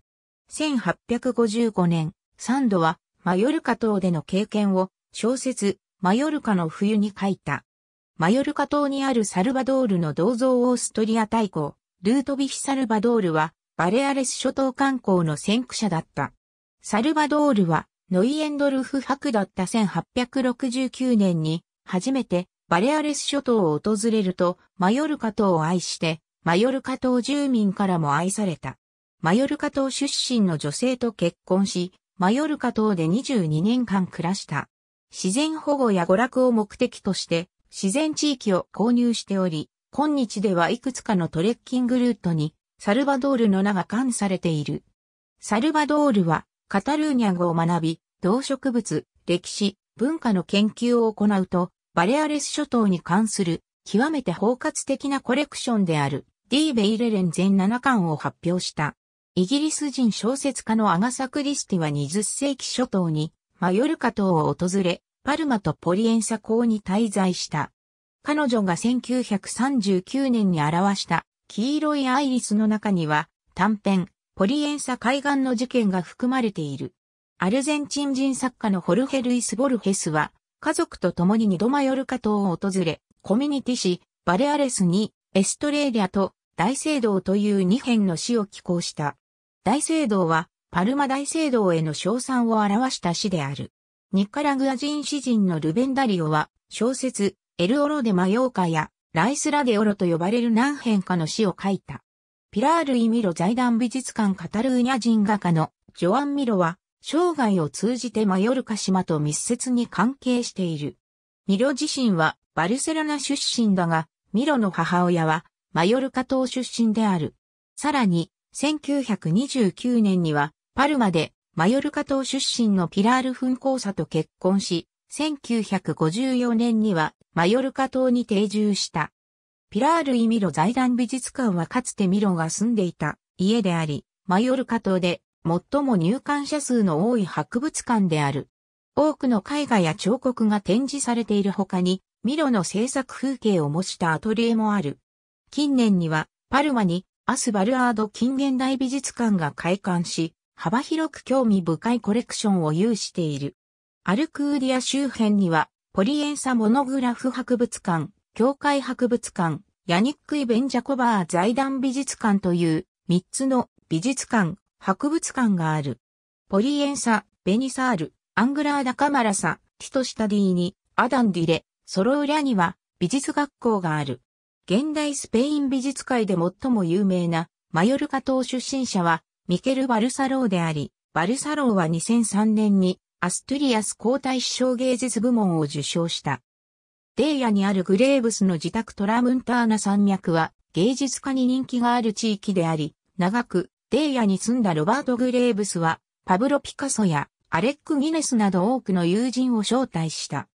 1855年、サンドは、マヨルカ島での経験を、小説、マヨルカの冬に書いた。マヨルカ島にあるサルバドールの銅像オーストリア大公、ルートビヒ・サルバドールは、バレアレス諸島観光の先駆者だった。サルバドールは、ノイエンドルフ博だった1869年に、初めてバレアレス諸島を訪れると、マヨルカ島を愛して、マヨルカ島住民からも愛された。マヨルカ島出身の女性と結婚し、マヨルカ島で22年間暮らした。自然保護や娯楽を目的として、自然地域を購入しており、今日ではいくつかのトレッキングルートに、サルバドールの名が冠されている。サルバドールは、カタルーニャ語を学び、動植物、歴史、文化の研究を行うと、バレアレス諸島に関する極めて包括的なコレクションであるディーベイレレン全7巻を発表した。イギリス人小説家のアガサ・クリスティは20世紀諸島にマヨルカ島を訪れ、パルマとポリエンサ港に滞在した。彼女が1939年に表した黄色いアイリスの中には短編ポリエンサ海岸の事件が含まれている。アルゼンチン人作家のホルヘ・ルイス・ボルヘスは家族と共に二度マヨルカ島を訪れ、コミュニティ市、バレアレスに、エストレーリアと大聖堂という二辺の詩を寄稿した。大聖堂は、パルマ大聖堂への称賛を表した詩である。ニカラグア人詩人のルベンダリオは、小説、エルオロデマヨーカや、ライスラデオロと呼ばれる何編かの詩を書いた。ピラール・イ・ミロ財団美術館カタルーニャ人画家のジョアン・ミロは生涯を通じてマヨルカ島と密接に関係している。ミロ自身はバルセロナ出身だが、ミロの母親はマヨルカ島出身である。さらに、1929年にはパルマでマヨルカ島出身のピラール噴光砂と結婚し、1954年にはマヨルカ島に定住した。ピラール・イ・ミロ財団美術館はかつてミロが住んでいた家であり、マヨルカ島で最も入館者数の多い博物館である。多くの絵画や彫刻が展示されている他に、ミロの制作風景を模したアトリエもある。近年には、パルマにアスバルアード近現代美術館が開館し、幅広く興味深いコレクションを有している。アルクーディア周辺には、ポリエンサモノグラフ博物館、教会博物館、ヤニック・イ・ベンジャコバー財団美術館という3つの美術館、博物館がある。ポリエンサ、ベニサール、アングラーダカマラサ、ティトシタディーニ、アダンディレ、ソロウラには美術学校がある。現代スペイン美術界で最も有名なマヨルカ島出身者はミケル・バルサローであり、バルサローは2003年にアストゥリアス皇太子賞芸術部門を受賞した。デーヤにあるグレーブスの自宅トラムンターナ山脈は芸術家に人気がある地域であり、長くデーヤに住んだロバート・グレーブスは、パブロ・ピカソやアレック・ギネスなど多くの友人を招待した。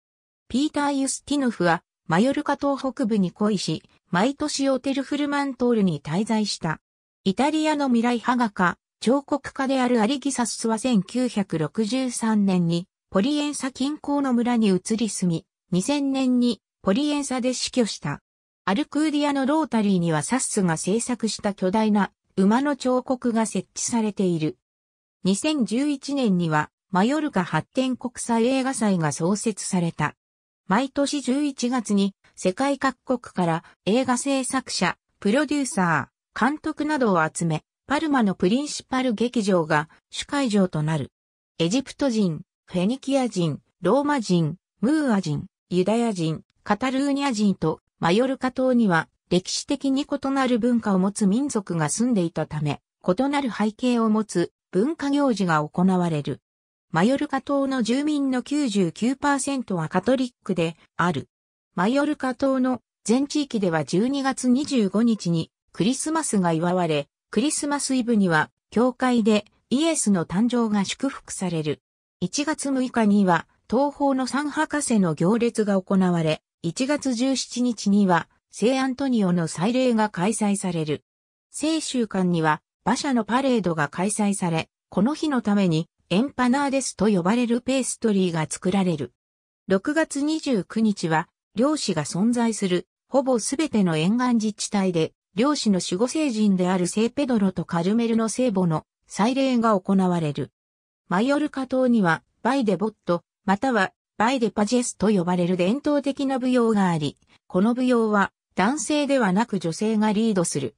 ピーター・ユスティノフは、マヨルカ島北部に恋し、毎年オテル・フルマントールに滞在した。イタリアの未来派画家、彫刻家であるアリギサスは1963年にポリエンサ近郊の村に移り住み、2000年にポリエンサで死去した。アルクーディアのロータリーにはサッスが制作した巨大な馬の彫刻が設置されている。2011年には、マヨルカ発展国際映画祭が創設された。毎年11月に世界各国から映画制作者、プロデューサー、監督などを集め、パルマのプリンシパル劇場が主会場となる。エジプト人、フェニキア人、ローマ人、ムーア人、ユダヤ人、カタルーニャ人とマヨルカ島には歴史的に異なる文化を持つ民族が住んでいたため、異なる背景を持つ文化行事が行われる。マヨルカ島の住民の99%はカトリックである。マヨルカ島の全地域では12月25日にクリスマスが祝われ、クリスマスイブには教会でイエスの誕生が祝福される。1月6日には東方の三博士の行列が行われ、1月17日には聖アントニオの祭礼が開催される。聖週間には馬車のパレードが開催され、この日のためにエンパナーデスと呼ばれるペーストリーが作られる。6月29日は、漁師が存在する、ほぼすべての沿岸自治体で、漁師の守護聖人である聖ペドロとカルメルの聖母の祭礼が行われる。マヨルカ島には、バイデボット、またはバイデパジェスと呼ばれる伝統的な舞踊があり、この舞踊は男性ではなく女性がリードする。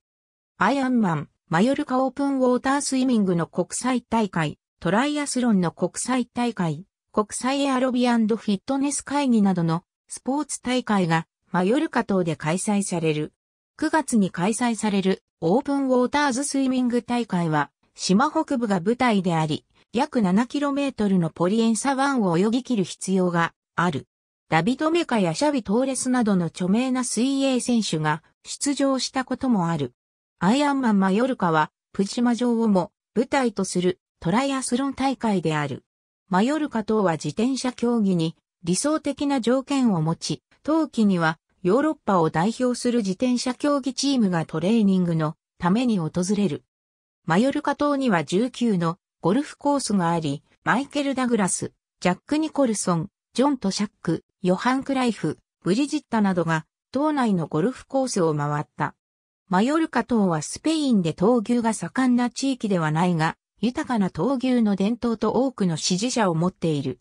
アイアンマン、マヨルカオープンウォータースイミングの国際大会、トライアスロンの国際大会、国際エアロビフィットネス会議などのスポーツ大会がマヨルカ島で開催される。9月に開催されるオープンウォーターズスイミング大会は島北部が舞台であり、約 7km のポリエンサ湾を泳ぎ切る必要がある。ダビド・メカやシャビ・トーレスなどの著名な水泳選手が出場したこともある。アイアンマン・マヨルカは、プジマ城をも舞台とするトライアスロン大会である。マヨルカ等は自転車競技に理想的な条件を持ち、冬季にはヨーロッパを代表する自転車競技チームがトレーニングのために訪れる。マヨルカ島には19のゴルフコースがあり、マイケル・ダグラス、ジャック・ニコルソン、ジョン・トシャック、ヨハン・クライフ、ブリジッタなどが、島内のゴルフコースを回った。マヨルカ島はスペインで闘牛が盛んな地域ではないが、豊かな闘牛の伝統と多くの支持者を持っている。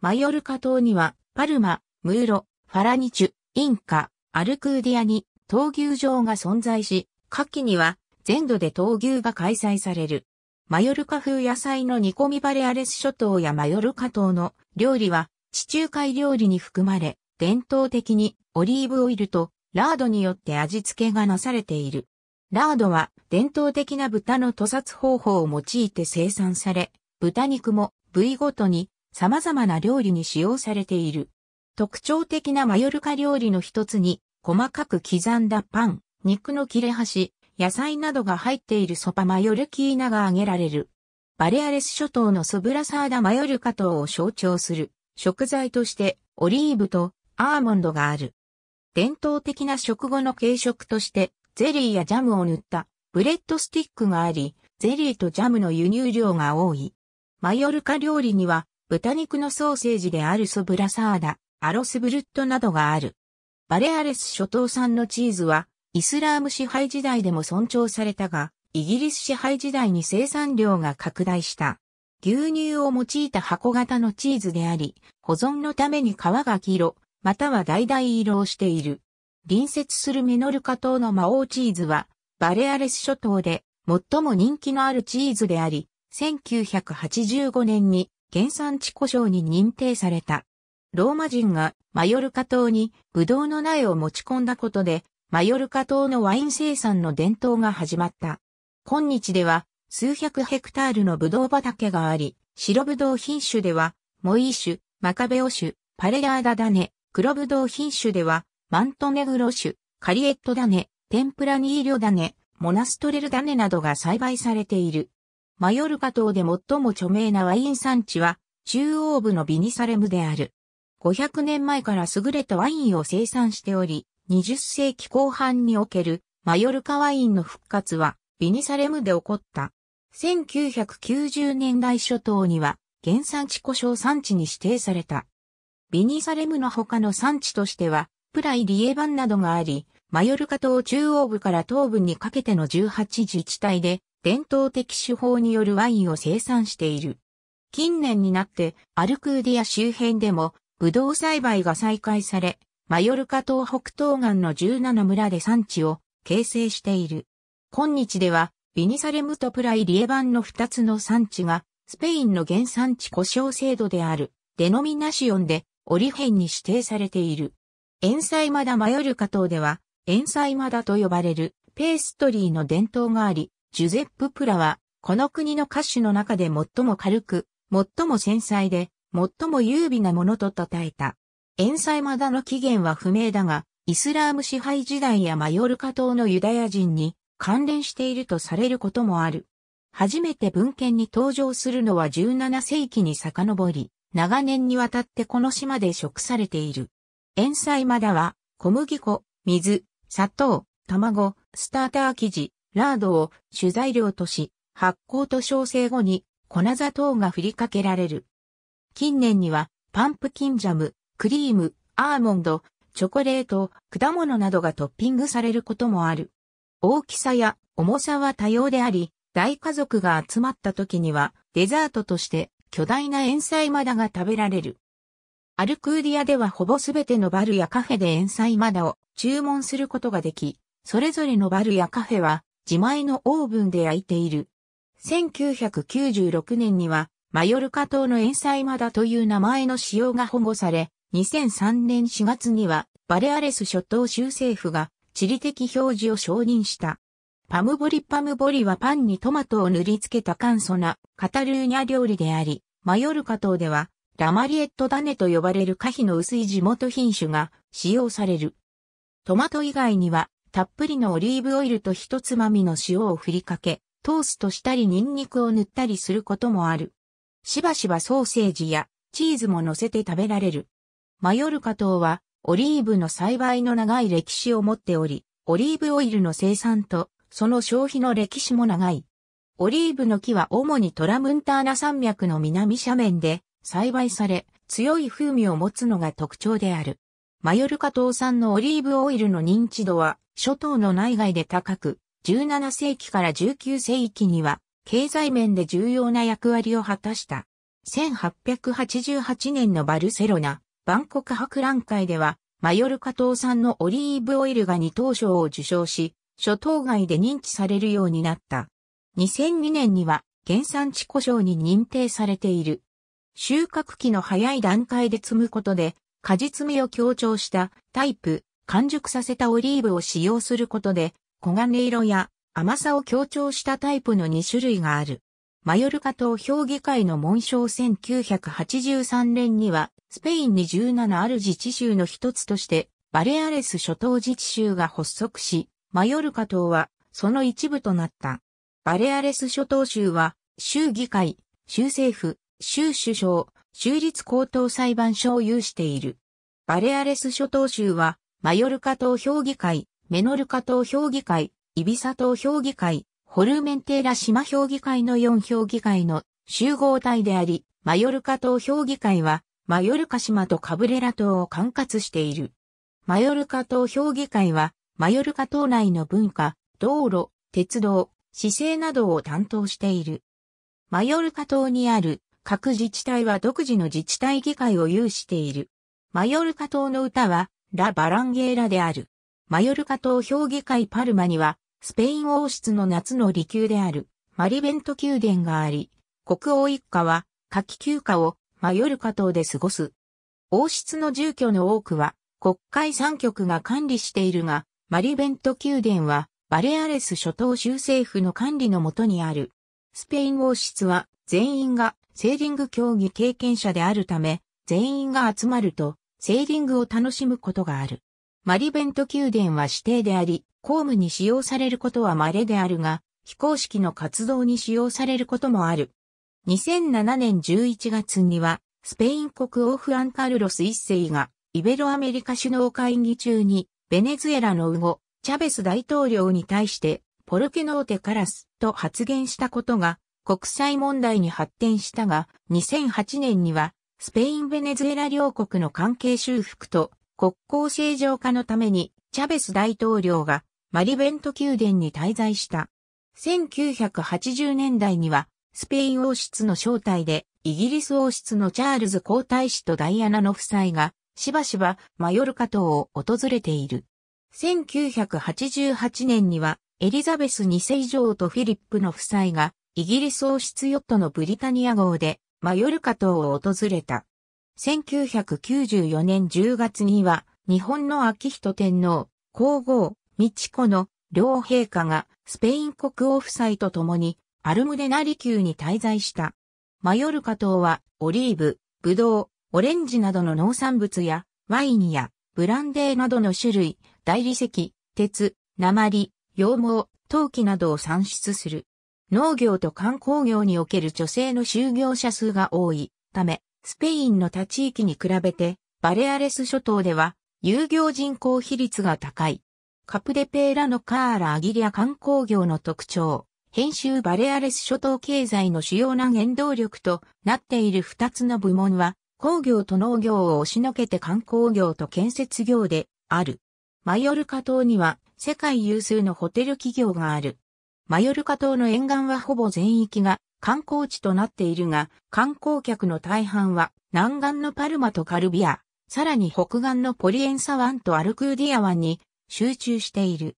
マヨルカ島には、パルマ、ムーロ、ファラニチュ、インカ、アルクーディアに闘牛場が存在し、夏季には全土で闘牛が開催される。マヨルカ風野菜の煮込みバレアレス諸島やマヨルカ島の料理は地中海料理に含まれ、伝統的にオリーブオイルとラードによって味付けがなされている。ラードは伝統的な豚の屠殺方法を用いて生産され、豚肉も部位ごとに様々な料理に使用されている。特徴的なマヨルカ料理の一つに、細かく刻んだパン、肉の切れ端、野菜などが入っているソパマヨルキーナが挙げられる。バレアレス諸島のソブラサーダマヨルカ島を象徴する。食材としてオリーブとアーモンドがある。伝統的な食後の軽食としてゼリーやジャムを塗ったブレッドスティックがあり、ゼリーとジャムの輸入量が多い。マヨルカ料理には豚肉のソーセージであるソブラサーダ、アロスブルットなどがある。バレアレス諸島産のチーズはイスラーム支配時代でも尊重されたが、イギリス支配時代に生産量が拡大した。牛乳を用いた箱型のチーズであり、保存のために皮が黄色、または橙色をしている。隣接するメノルカ島の魔王チーズは、バレアレス諸島で最も人気のあるチーズであり、1985年に原産地故障に認定された。ローマ人がマヨルカ島にブドウの苗を持ち込んだことで、マヨルカ島のワイン生産の伝統が始まった。今日では数百ヘクタールのブドウ畑があり、白ブドウ品種では、モイーシュ、マカベオシュ、パレラーダダネ、黒ブドウ品種では、マントネグロシュ、カリエットダネ、テンプラニーリョネ、モナストレルダネなどが栽培されている。マヨルカ島で最も著名なワイン産地は、中央部のビニサレムである。500年前から優れたワインを生産しており、20世紀後半におけるマヨルカワインの復活は、ビニサレムで起こった。1990年代初頭には原産地故障産地に指定された。ビニサレムの他の産地としては、プライ・リエバンなどがあり、マヨルカ島中央部から東部にかけての18自治体で、伝統的手法によるワインを生産している。近年になって、アルクーディア周辺でも、ブドウ栽培が再開され、マヨルカ島北東岸の17村で産地を形成している。今日では、ビニサレムとプライリエバンの2つの産地が、スペインの原産地故障制度である、デノミナシオンで、オリヘンに指定されている。エンサイマダマヨルカ島では、エンサイマダと呼ばれるペーストリーの伝統があり、ジュゼップ・プラは、この国の歌手の中で最も軽く、最も繊細で、最も優美なものと称えた。エンサイマダの起源は不明だが、イスラーム支配時代やマヨルカ島のユダヤ人に関連しているとされることもある。初めて文献に登場するのは17世紀に遡り、長年にわたってこの島で食されている。塩菜まだは、小麦粉、水、砂糖、卵、スターター生地、ラードを主材料とし、発酵と焼成後に粉砂糖が振りかけられる。近年には、パンプキンジャム、クリーム、アーモンド、チョコレート、果物などがトッピングされることもある。大きさや重さは多様であり、大家族が集まった時にはデザートとして巨大な塩菜マダが食べられる。アルクーディアではほぼすべてのバルやカフェで塩菜マダを注文することができ、それぞれのバルやカフェは自前のオーブンで焼いている。1996年にはマヨルカ島の塩菜マダという名前の使用が保護され、2003年4月にはバレアレス諸島州政府が地理的表示を承認した。パムボリパムボリはパンにトマトを塗りつけた簡素なカタルーニャ料理であり、マヨルカ島ではラマリエット種と呼ばれる可否の薄い地元品種が使用される。トマト以外にはたっぷりのオリーブオイルと一つまみの塩を振りかけ、トーストしたりニンニクを塗ったりすることもある。しばしばソーセージやチーズも乗せて食べられる。マヨルカ島はオリーブの栽培の長い歴史を持っており、オリーブオイルの生産とその消費の歴史も長い。オリーブの木は主にトラムンターナ山脈の南斜面で栽培され、強い風味を持つのが特徴である。マヨルカ島産のオリーブオイルの認知度は、諸島の内外で高く、17世紀から19世紀には、経済面で重要な役割を果たした。1888年のバルセロナバンコク博覧会では、マヨルカ島産のオリーブオイルが二等賞を受賞し、諸島外で認知されるようになった。2002年には原産地故障に認定されている。収穫期の早い段階で摘むことで、果実味を強調したタイプ、完熟させたオリーブを使用することで、黄金色や甘さを強調したタイプの2種類がある。マヨルカ島評議会の紋章1983年には、スペインに17ある自治州の一つとして、バレアレス諸島自治州が発足し、マヨルカ島は、その一部となった。バレアレス諸島州は、州議会、州政府、州首相、州立高等裁判所を有している。バレアレス諸島州は、マヨルカ島評議会、メノルカ島評議会、イビサ島評議会、ホルメンテーラ島評議会の4評議会の集合体であり、マヨルカ島評議会は、マヨルカ島とカブレラ島を管轄している。マヨルカ島評議会は、マヨルカ島内の文化、道路、鉄道、市政などを担当している。マヨルカ島にある各自治体は独自の自治体議会を有している。マヨルカ島の歌は、ラ・バランゲーラである。マヨルカ島評議会パルマには、スペイン王室の夏の離宮であるマリベント宮殿があり、国王一家は夏季休暇をマヨルカ島で過ごす。王室の住居の多くは国会三局が管理しているが、マリベント宮殿はバレアレス諸島州政府の管理のもとにある。スペイン王室は全員がセーリング競技経験者であるため、全員が集まるとセーリングを楽しむことがある。マリベント宮殿は指定であり、公務に使用されることは稀であるが、非公式の活動に使用されることもある。2007年11月には、スペイン国王フアンカルロス一世が、イベロアメリカ首脳会議中に、ベネズエラのウゴ、チャベス大統領に対して、ポルケノーテカラスと発言したことが、国際問題に発展したが、2008年には、スペイン・ベネズエラ両国の関係修復と国交正常化のためにチャベス大統領がマリベント宮殿に滞在した。1980年代にはスペイン王室の招待でイギリス王室のチャールズ皇太子とダイアナの夫妻がしばしばマヨルカ島を訪れている。1988年にはエリザベス2世女王とフィリップの夫妻がイギリス王室ヨットのブリタニア号でマヨルカ島を訪れた。1994年10月には、日本の秋人天皇、皇后、美智子の両陛下がスペイン国王夫妻と共にアルムデナリ宮に滞在した。マヨルカ島はオリーブ、ブドウ、オレンジなどの農産物やワインやブランデーなどの種類、大理石、鉄、鉛、羊毛、陶器などを産出する。農業と観光業における女性の就業者数が多いため、スペインの他地域に比べて、バレアレス諸島では、有業人口比率が高い。カプデペーラのカーラ・アギリア観光業の特徴、編集バレアレス諸島経済の主要な原動力となっている二つの部門は、工業と農業を押しのけて観光業と建設業である。マヨルカ島には世界有数のホテル企業がある。マヨルカ島の沿岸はほぼ全域が観光地となっているが、観光客の大半は南岸のパルマとカルビア、さらに北岸のポリエンサ湾とアルクーディア湾に集中している。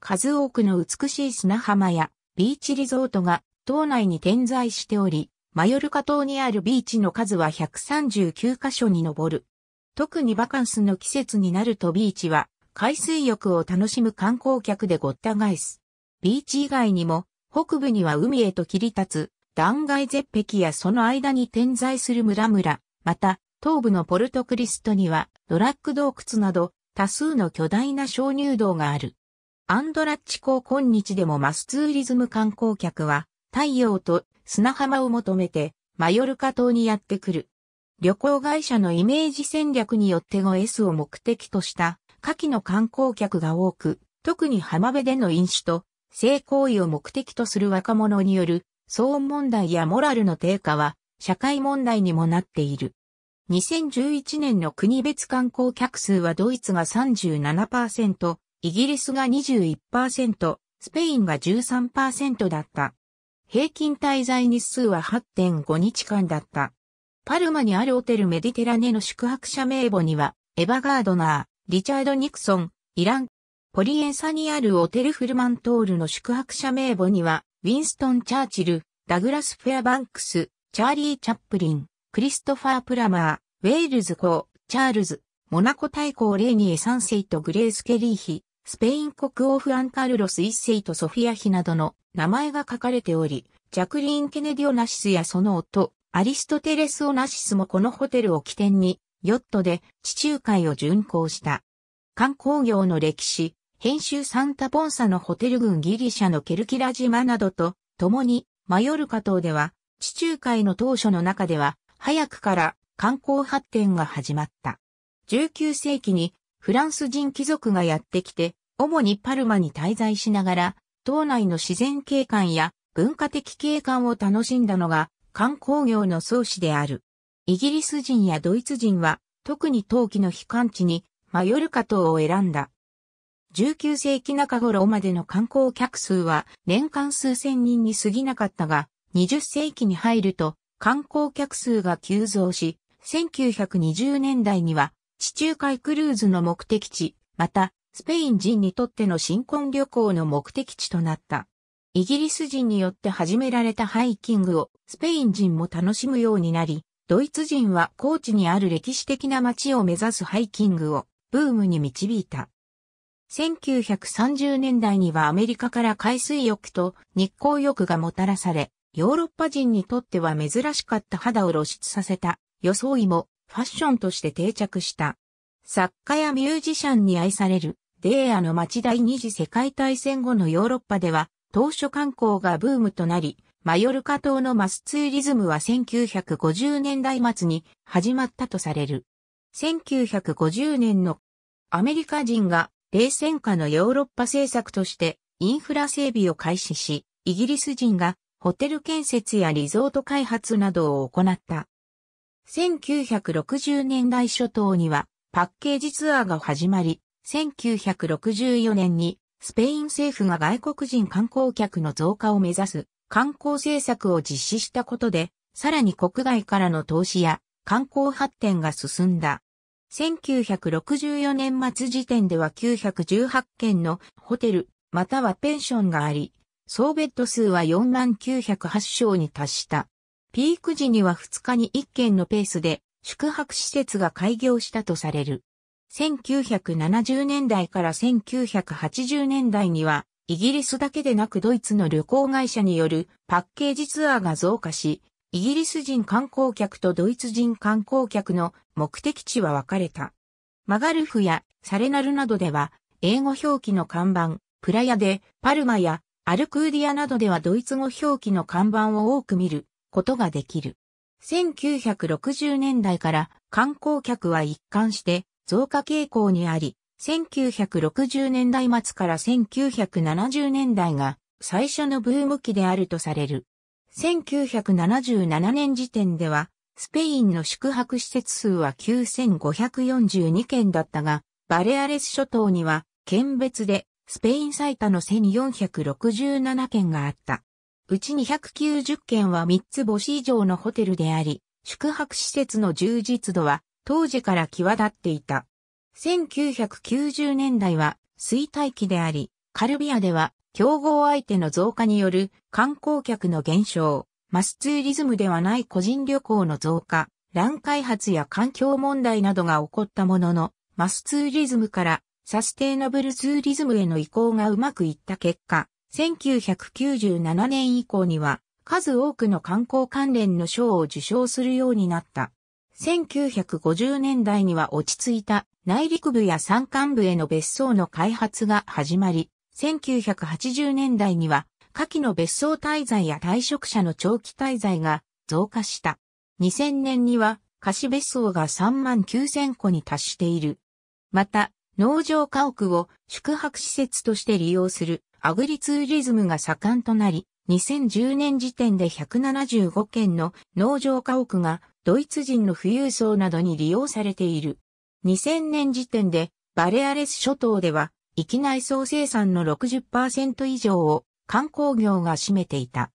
数多くの美しい砂浜やビーチリゾートが島内に点在しており、マヨルカ島にあるビーチの数は139カ所に上る。特にバカンスの季節になるとビーチは海水浴を楽しむ観光客でごった返す。ビーチ以外にも北部には海へと切り立つ断崖絶壁やその間に点在する村々、また、東部のポルトクリストには、ドラッグ洞窟など、多数の巨大な鍾乳洞がある。アンドラッチ港今日でもマスツーリズム観光客は、太陽と砂浜を求めて、マヨルカ島にやってくる。旅行会社のイメージ戦略によっての S を目的とした、夏季の観光客が多く、特に浜辺での飲酒と、性行為を目的とする若者による騒音問題やモラルの低下は社会問題にもなっている。2011年の国別観光客数はドイツが37%、イギリスが21%、スペインが13%だった。平均滞在日数は8.5日間だった。パルマにあるホテルメディテラネの宿泊者名簿には、エヴァガードナー、リチャード・ニクソン、イラン、ポリエンサにあるホテル・フルマントールの宿泊者名簿には、ウィンストン・チャーチル、ダグラス・フェアバンクス、チャーリー・チャップリン、クリストファー・プラマー、ウェールズ公、チャールズ、モナコ大公レーニエ3世とグレース・ケリー妃、スペイン国王フアンカルロス1世とソフィア妃などの名前が書かれており、ジャクリーン・ケネディ・オナシスやその夫、アリストテレス・オナシスもこのホテルを起点に、ヨットで地中海を巡航した。観光業の歴史、編集サンタポンサのホテル群ギリシャのケルキラ島などと共にマヨルカ島では地中海の当初の中では早くから観光発展が始まった。19世紀にフランス人貴族がやってきて主にパルマに滞在しながら島内の自然景観や文化的景観を楽しんだのが観光業の創始である。イギリス人やドイツ人は特に冬季の悲観地にマヨルカ島を選んだ。19世紀中頃までの観光客数は年間数千人に過ぎなかったが、20世紀に入ると観光客数が急増し、1920年代には地中海クルーズの目的地、またスペイン人にとっての新婚旅行の目的地となった。イギリス人によって始められたハイキングをスペイン人も楽しむようになり、ドイツ人は高地にある歴史的な街を目指すハイキングをブームに導いた。1930年代にはアメリカから海水浴と日光浴がもたらされ、ヨーロッパ人にとっては珍しかった肌を露出させた装いもファッションとして定着した。作家やミュージシャンに愛されるデーアの町第二次世界大戦後のヨーロッパでは当初観光がブームとなり、マヨルカ島のマスツーリズムは1950年代末に始まったとされる。1950年のアメリカ人が冷戦下のヨーロッパ政策としてインフラ整備を開始し、イギリス人がホテル建設やリゾート開発などを行った。1960年代初頭にはパッケージツアーが始まり、1964年にスペイン政府が外国人観光客の増加を目指す観光政策を実施したことで、さらに国外からの投資や観光発展が進んだ。1964年末時点では918件のホテル、またはペンションがあり、総ベッド数は4万908床に達した。ピーク時には2日に1件のペースで宿泊施設が開業したとされる。1970年代から1980年代には、イギリスだけでなくドイツの旅行会社によるパッケージツアーが増加し、イギリス人観光客とドイツ人観光客の目的地は分かれた。マガルフやサレナルなどでは、英語表記の看板、プラヤで、パルマやアルクーディアなどではドイツ語表記の看板を多く見ることができる。1960年代から観光客は一貫して増加傾向にあり、1960年代末から1970年代が最初のブーム期であるとされる。1977年時点では、スペインの宿泊施設数は9542件だったが、バレアレス諸島には、県別で、スペイン最多の1467件があった。うち290件は3つ星以上のホテルであり、宿泊施設の充実度は当時から際立っていた。1990年代は衰退期であり、カルビアでは競合相手の増加による観光客の減少、マスツーリズムではない個人旅行の増加、乱開発や環境問題などが起こったものの、マスツーリズムからサステイナブルツーリズムへの移行がうまくいった結果、1997年以降には数多くの観光関連の賞を受賞するようになった。1950年代には落ち着いた内陸部や山間部への別荘の開発が始まり、1980年代には、下記の別荘滞在や退職者の長期滞在が増加した。2000年には、貸別荘が3万9000個に達している。また、農場家屋を宿泊施設として利用するアグリツーリズムが盛んとなり、2010年時点で175件の農場家屋がドイツ人の富裕層などに利用されている。2000年時点でバレアレス諸島では域内総生産の60%以上を観光業が占めていた。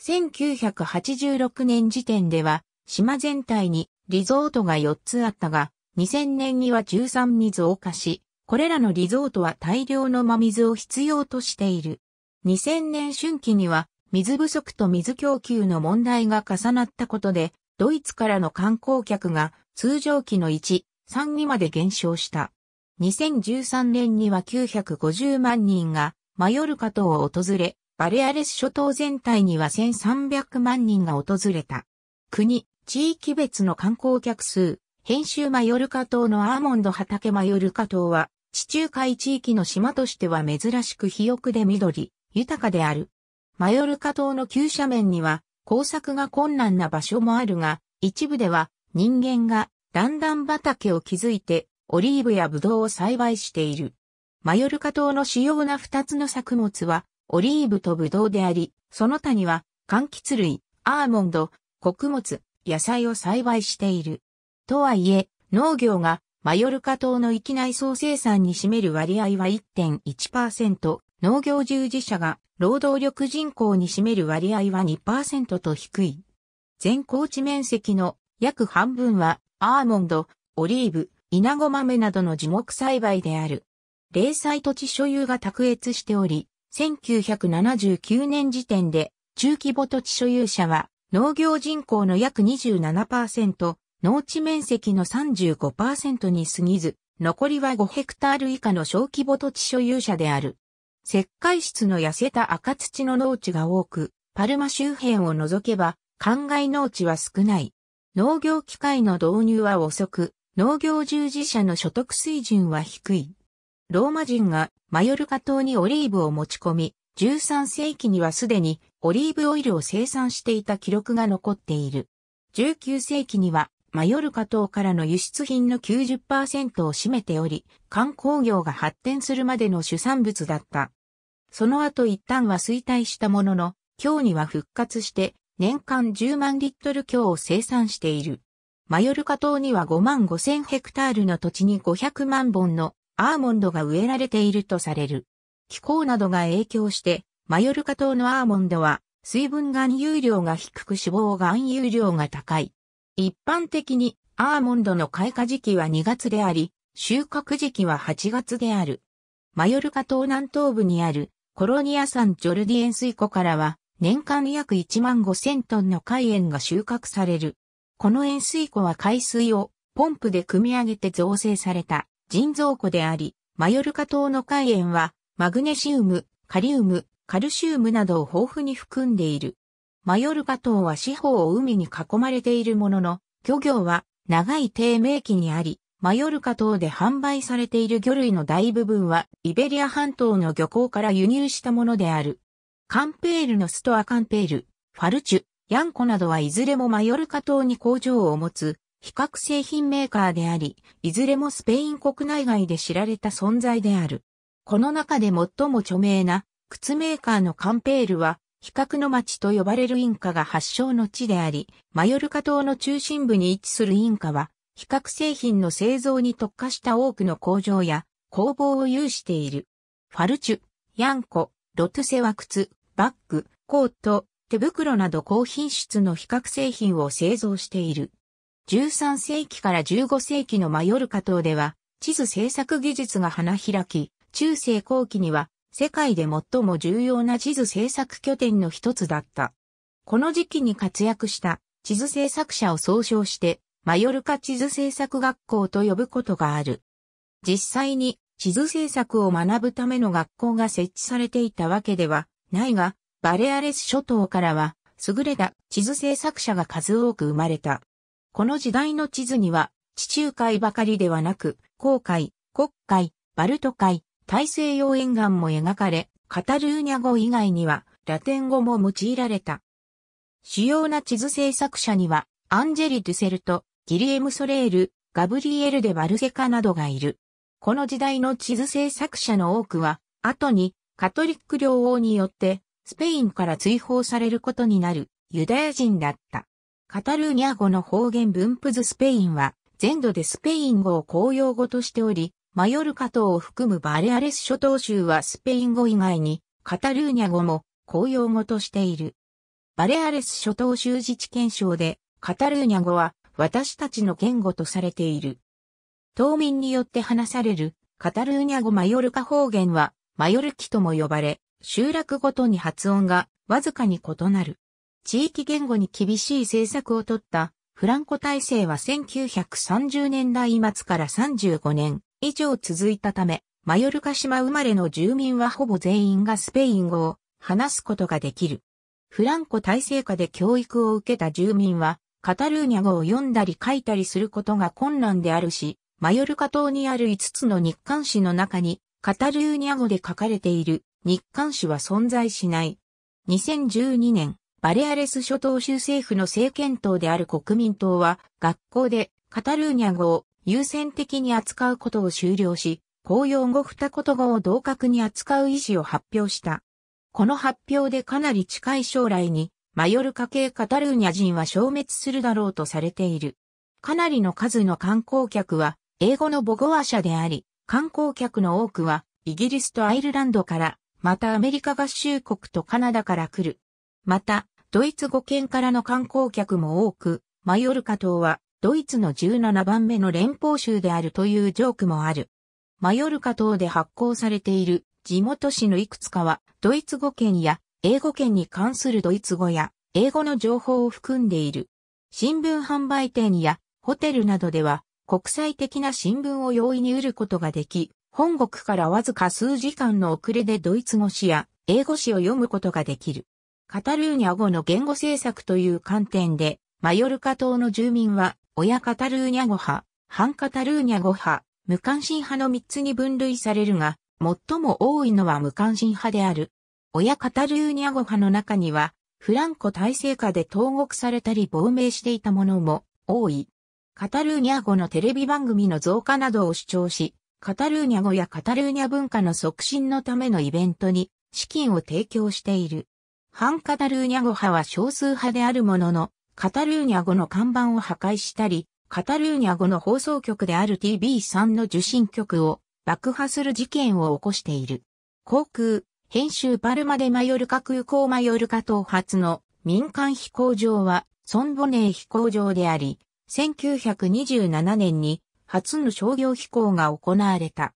1986年時点では島全体にリゾートが4つあったが、2000年には13に増加し、これらのリゾートは大量の真水を必要としている。2000年春季には水不足と水供給の問題が重なったことで、ドイツからの観光客が通常期の1、3にまで減少した。2013年には950万人がマヨルカ島を訪れ、バレアレス諸島全体には1300万人が訪れた。国、地域別の観光客数、編集マヨルカ島のアーモンド畑マヨルカ島は、地中海地域の島としては珍しく肥沃で緑、豊かである。マヨルカ島の急斜面には工作が困難な場所もあるが、一部では人間が段々畑を築いてオリーブやブドウを栽培している。マヨルカ島の主要な二つの作物は、オリーブとブドウであり、その他には、柑橘類、アーモンド、穀物、野菜を栽培している。とはいえ、農業がマヨルカ島の域内総生産に占める割合は1.1%、農業従事者が労働力人口に占める割合は2%と低い。全高地面積の約半分はアーモンド、オリーブ、稲子豆などの樹木栽培である。零細土地所有が卓越しており、1979年時点で中規模土地所有者は農業人口の約27%、農地面積の35%に過ぎず、残りは5ヘクタール以下の小規模土地所有者である。石灰質の痩せた赤土の農地が多く、パルマ周辺を除けば、灌漑農地は少ない。農業機械の導入は遅く、農業従事者の所得水準は低い。ローマ人がマヨルカ島にオリーブを持ち込み、13世紀にはすでにオリーブオイルを生産していた記録が残っている。19世紀にはマヨルカ島からの輸出品の90%を占めており、観光業が発展するまでの主産物だった。その後一旦は衰退したものの、今日には復活して年間10万リットル強を生産している。マヨルカ島には5万5千ヘクタールの土地に500万本のアーモンドが植えられているとされる。気候などが影響して、マヨルカ島のアーモンドは水分含有量が低く脂肪含有量が高い。一般的にアーモンドの開花時期は2月であり、収穫時期は8月である。マヨルカ島南東部にあるコロニア山ジョルディエン水湖からは年間約1万5千トンの海塩が収穫される。この塩水湖は海水をポンプで汲み上げて造成された人造湖であり、マヨルカ島の海塩はマグネシウム、カリウム、カルシウムなどを豊富に含んでいる。マヨルカ島は四方を海に囲まれているものの、漁業は長い低迷期にあり、マヨルカ島で販売されている魚類の大部分はイベリア半島の漁港から輸入したものである。カンペールのストアカンペール、ファルチュ、ヤンコなどはいずれもマヨルカ島に工場を持つ、比較製品メーカーであり、いずれもスペイン国内外で知られた存在である。この中で最も著名な、靴メーカーのカンペールは、比較の町と呼ばれるインカが発祥の地であり、マヨルカ島の中心部に位置するインカは、比較製品の製造に特化した多くの工場や工房を有している。ファルチュ、ヤンコ、ロトセは靴、バッグ、コート、手袋など高品質の比較製品を製造している。13世紀から15世紀のマヨルカ島では、地図制作技術が花開き、中世後期には世界で最も重要な地図制作拠点の一つだった。この時期に活躍した地図制作者を総称して、マヨルカ地図制作学校と呼ぶことがある。実際に地図制作を学ぶための学校が設置されていたわけではないが、バレアレス諸島からは、優れた地図制作者が数多く生まれた。この時代の地図には、地中海ばかりではなく、航海、黒海、バルト海、大西洋沿岸も描かれ、カタルーニャ語以外には、ラテン語も用いられた。主要な地図制作者には、アンジェリ・デュセルト、ギリエム・ソレール、ガブリエル・デ・バルセカなどがいる。この時代の地図制作者の多くは、後にカトリック領王によってスペインから追放されることになるユダヤ人だった。カタルーニャ語の方言分布図スペインは全土でスペイン語を公用語としており、マヨルカ島を含むバレアレス諸島州はスペイン語以外にカタルーニャ語も公用語としている。バレアレス諸島州自治憲章でカタルーニャ語は私たちの言語とされている。島民によって話されるカタルーニャ語マヨルカ方言はマヨルキとも呼ばれ、集落ごとに発音がわずかに異なる。地域言語に厳しい政策をとったフランコ体制は1930年代末から35年以上続いたため、マヨルカ島生まれの住民はほぼ全員がスペイン語を話すことができる。フランコ体制下で教育を受けた住民は、カタルーニャ語を読んだり書いたりすることが困難であるし、マヨルカ島にある5つの日刊誌の中に、カタルーニャ語で書かれている日韓紙は存在しない。2012年、バレアレス諸島州政府の政権党である国民党は、学校でカタルーニャ語を優先的に扱うことを終了し、公用語二言語を同格に扱う意思を発表した。この発表でかなり近い将来に、マヨルカ系カタルーニャ人は消滅するだろうとされている。かなりの数の観光客は、英語の母語話者であり、観光客の多くは、イギリスとアイルランドからまたアメリカ合衆国とカナダから来る。また、ドイツ語圏からの観光客も多く、マヨルカ島はドイツの17番目の連邦州であるというジョークもある。マヨルカ島で発行されている地元紙のいくつかは、ドイツ語圏や英語圏に関するドイツ語や英語の情報を含んでいる。新聞販売店やホテルなどでは国際的な新聞を容易に売ることができ、本国からわずか数時間の遅れでドイツ語詞や英語詞を読むことができる。カタルーニャ語の言語政策という観点で、マヨルカ島の住民は、親カタルーニャ語派、反カタルーニャ語派、無関心派の3つに分類されるが、最も多いのは無関心派である。親カタルーニャ語派の中には、フランコ体制下で投獄されたり亡命していた者も多い。カタルーニャ語のテレビ番組の増加などを主張し、カタルーニャ語やカタルーニャ文化の促進のためのイベントに資金を提供している。反カタルーニャ語派は少数派であるものの、カタルーニャ語の看板を破壊したり、カタルーニャ語の放送局である t b 3の受信局を爆破する事件を起こしている。航空、編集パルマでマヨルカ空港マヨルカ等発の民間飛行場はソンボネー飛行場であり、1927年に初の商業飛行が行われた。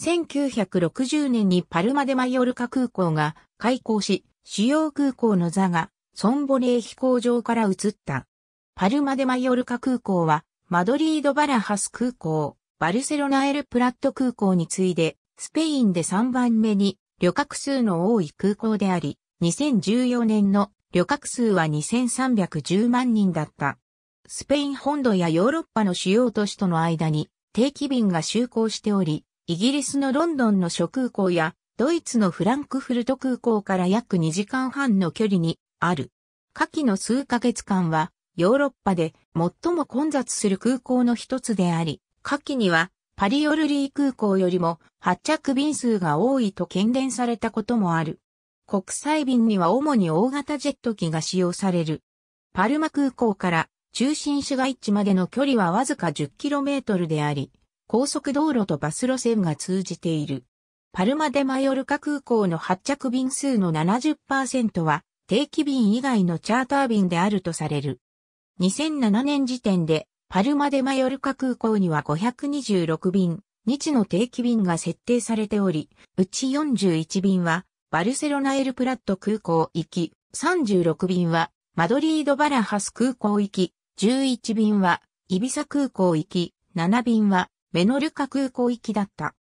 1960年にパルマデマヨルカ空港が開港し、主要空港の座がソンボレー飛行場から移った。パルマデマヨルカ空港は、マドリード・バラハス空港、バルセロナ・エル・プラット空港に次いで、スペインで3番目に旅客数の多い空港であり、2014年の旅客数は2310万人だった。スペイン本土やヨーロッパの主要都市との間に定期便が就航しており、イギリスのロンドンの諸空港やドイツのフランクフルト空港から約2時間半の距離にある。夏季の数ヶ月間はヨーロッパで最も混雑する空港の一つであり、夏季にはパリオルリー空港よりも発着便数が多いと懸念されたこともある。国際便には主に大型ジェット機が使用される。パルマ空港から中心市街地までの距離はわずか 10km であり、高速道路とバス路線が通じている。パルマデマヨルカ空港の発着便数の70%は定期便以外のチャーター便であるとされる。2007年時点でパルマデマヨルカ空港には526便、日の定期便が設定されており、うち41便はバルセロナエルプラット空港行き、36便はマドリードバラハス空港行き、11便は、イビサ空港行き、7便は、メノルカ空港行きだった。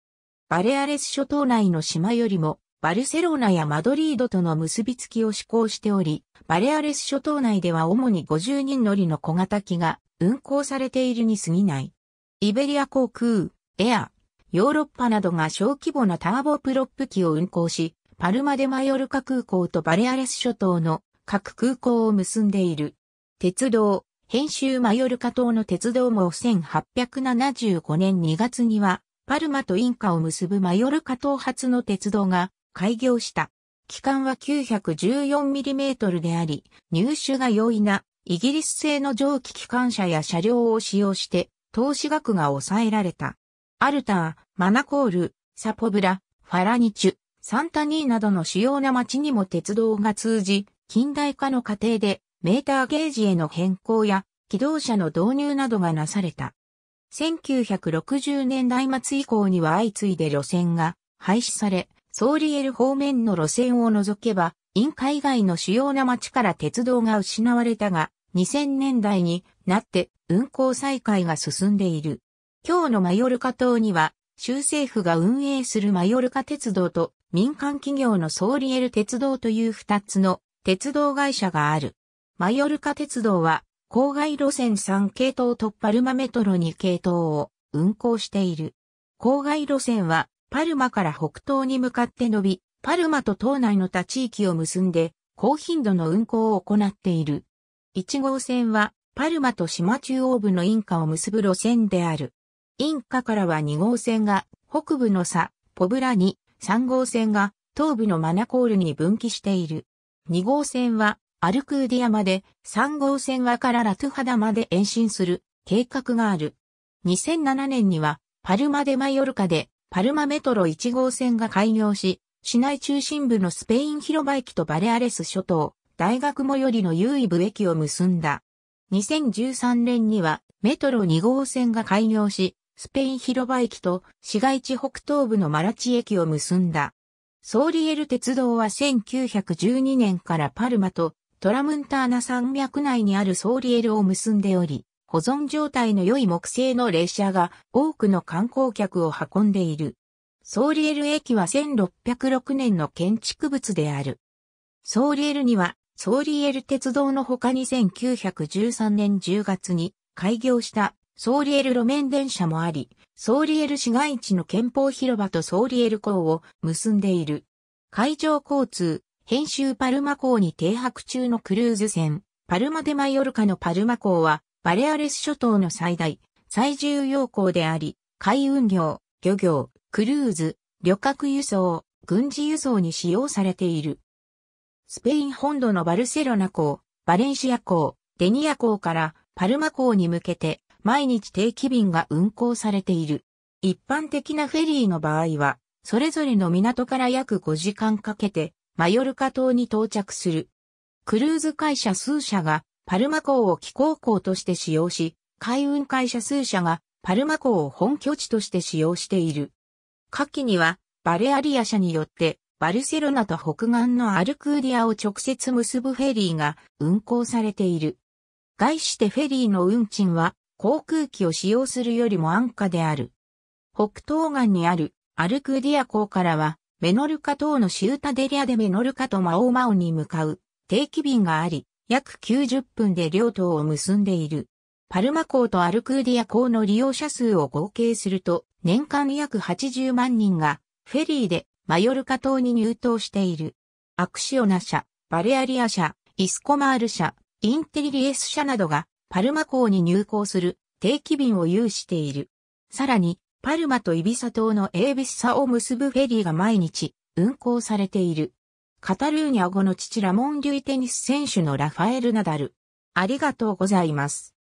バレアレス諸島内の島よりも、バルセロナやマドリードとの結びつきを施行しており、バレアレス諸島内では主に50人乗りの小型機が運航されているに過ぎない。イベリア航空、エア、ヨーロッパなどが小規模なターボプロップ機を運航し、パルマデマヨルカ空港とバレアレス諸島の各空港を結んでいる。鉄道、編集マヨルカ島の鉄道網1875年2月には、パルマとインカを結ぶマヨルカ島発の鉄道が開業した。期間は 914mm であり、入手が容易なイギリス製の蒸気機関車や車両を使用して、投資額が抑えられた。アルター、マナコール、サポブラ、ファラニチュ、サンタニーなどの主要な町にも鉄道が通じ、近代化の過程でメーターゲージへの変更や機動車の導入などがなされた。1960年代末以降には相次いで路線が廃止され、ソーリエル方面の路線を除けば、インカ以外の主要な町から鉄道が失われたが、2000年代になって運行再開が進んでいる。今日のマヨルカ島には、州政府が運営するマヨルカ鉄道と民間企業のソーリエル鉄道という2つの鉄道会社がある。マヨルカ鉄道は、郊外路線3系統とパルマメトロ2系統を運行している。郊外路線は、パルマから北東に向かって伸び、パルマと島内の他地域を結んで、高頻度の運行を行っている。1号線は、パルマと島中央部のインカを結ぶ路線である。インカからは2号線が、北部のサ、ポブラに、3号線が、東部のマナコールに分岐している。2号線は、アルクーディアまで3号線はからラトゥハダまで延伸する計画がある。2007年にはパルマ・デ・マヨルカでパルマメトロ1号線が開業し、市内中心部のスペイン広場駅とバレアレス諸島、大学最寄りの優位部駅を結んだ。2013年にはメトロ2号線が開業し、スペイン広場駅と市街地北東部のマラチ駅を結んだ。ソーリエル鉄道は1912年からパルマとトラムンターナ山脈内にあるソーリエルを結んでおり、保存状態の良い木製の列車が多くの観光客を運んでいる。ソーリエル駅は1606年の建築物である。ソーリエルには、ソーリエル鉄道の他に1913年10月に開業したソーリエル路面電車もあり、ソーリエル市街地の憲法広場とソーリエル港を結んでいる。海上交通、編集パルマ港に停泊中のクルーズ船、パルマデマヨルカのパルマ港は、バレアレス諸島の最大、最重要港であり、海運業、漁業、クルーズ、旅客輸送、軍事輸送に使用されている。スペイン本土のバルセロナ港、バレンシア港、デニア港からパルマ港に向けて毎日定期便が運航されている。一般的なフェリーの場合は、それぞれの港から約5時間かけてマヨルカ島に到着する。クルーズ会社数社がパルマ港を寄港港として使用し、海運会社数社がパルマ港を本拠地として使用している。下記にはバレアリア社によってバルセロナと北岸のアルクーディアを直接結ぶフェリーが運航されている。概してフェリーの運賃は航空機を使用するよりも安価である。北東岸にあるアルクーディア港からはメノルカ島のシュータデリアでメノルカとマオーマオに向かう定期便があり、約90分で両島を結んでいる。パルマ港とアルクーディア港の利用者数を合計すると、年間約80万人がフェリーでマヨルカ島に入島している。アクシオナ社、バレアリア社、イスコマール社、インテリリエス社などがパルマ港に入港する定期便を有している。さらに、パルマとイビサ島のエービスサを結ぶフェリーが毎日運行されている。カタルーニャ語の父ラモン・リュイテニス選手のラファエル・ナダル。ありがとうございます。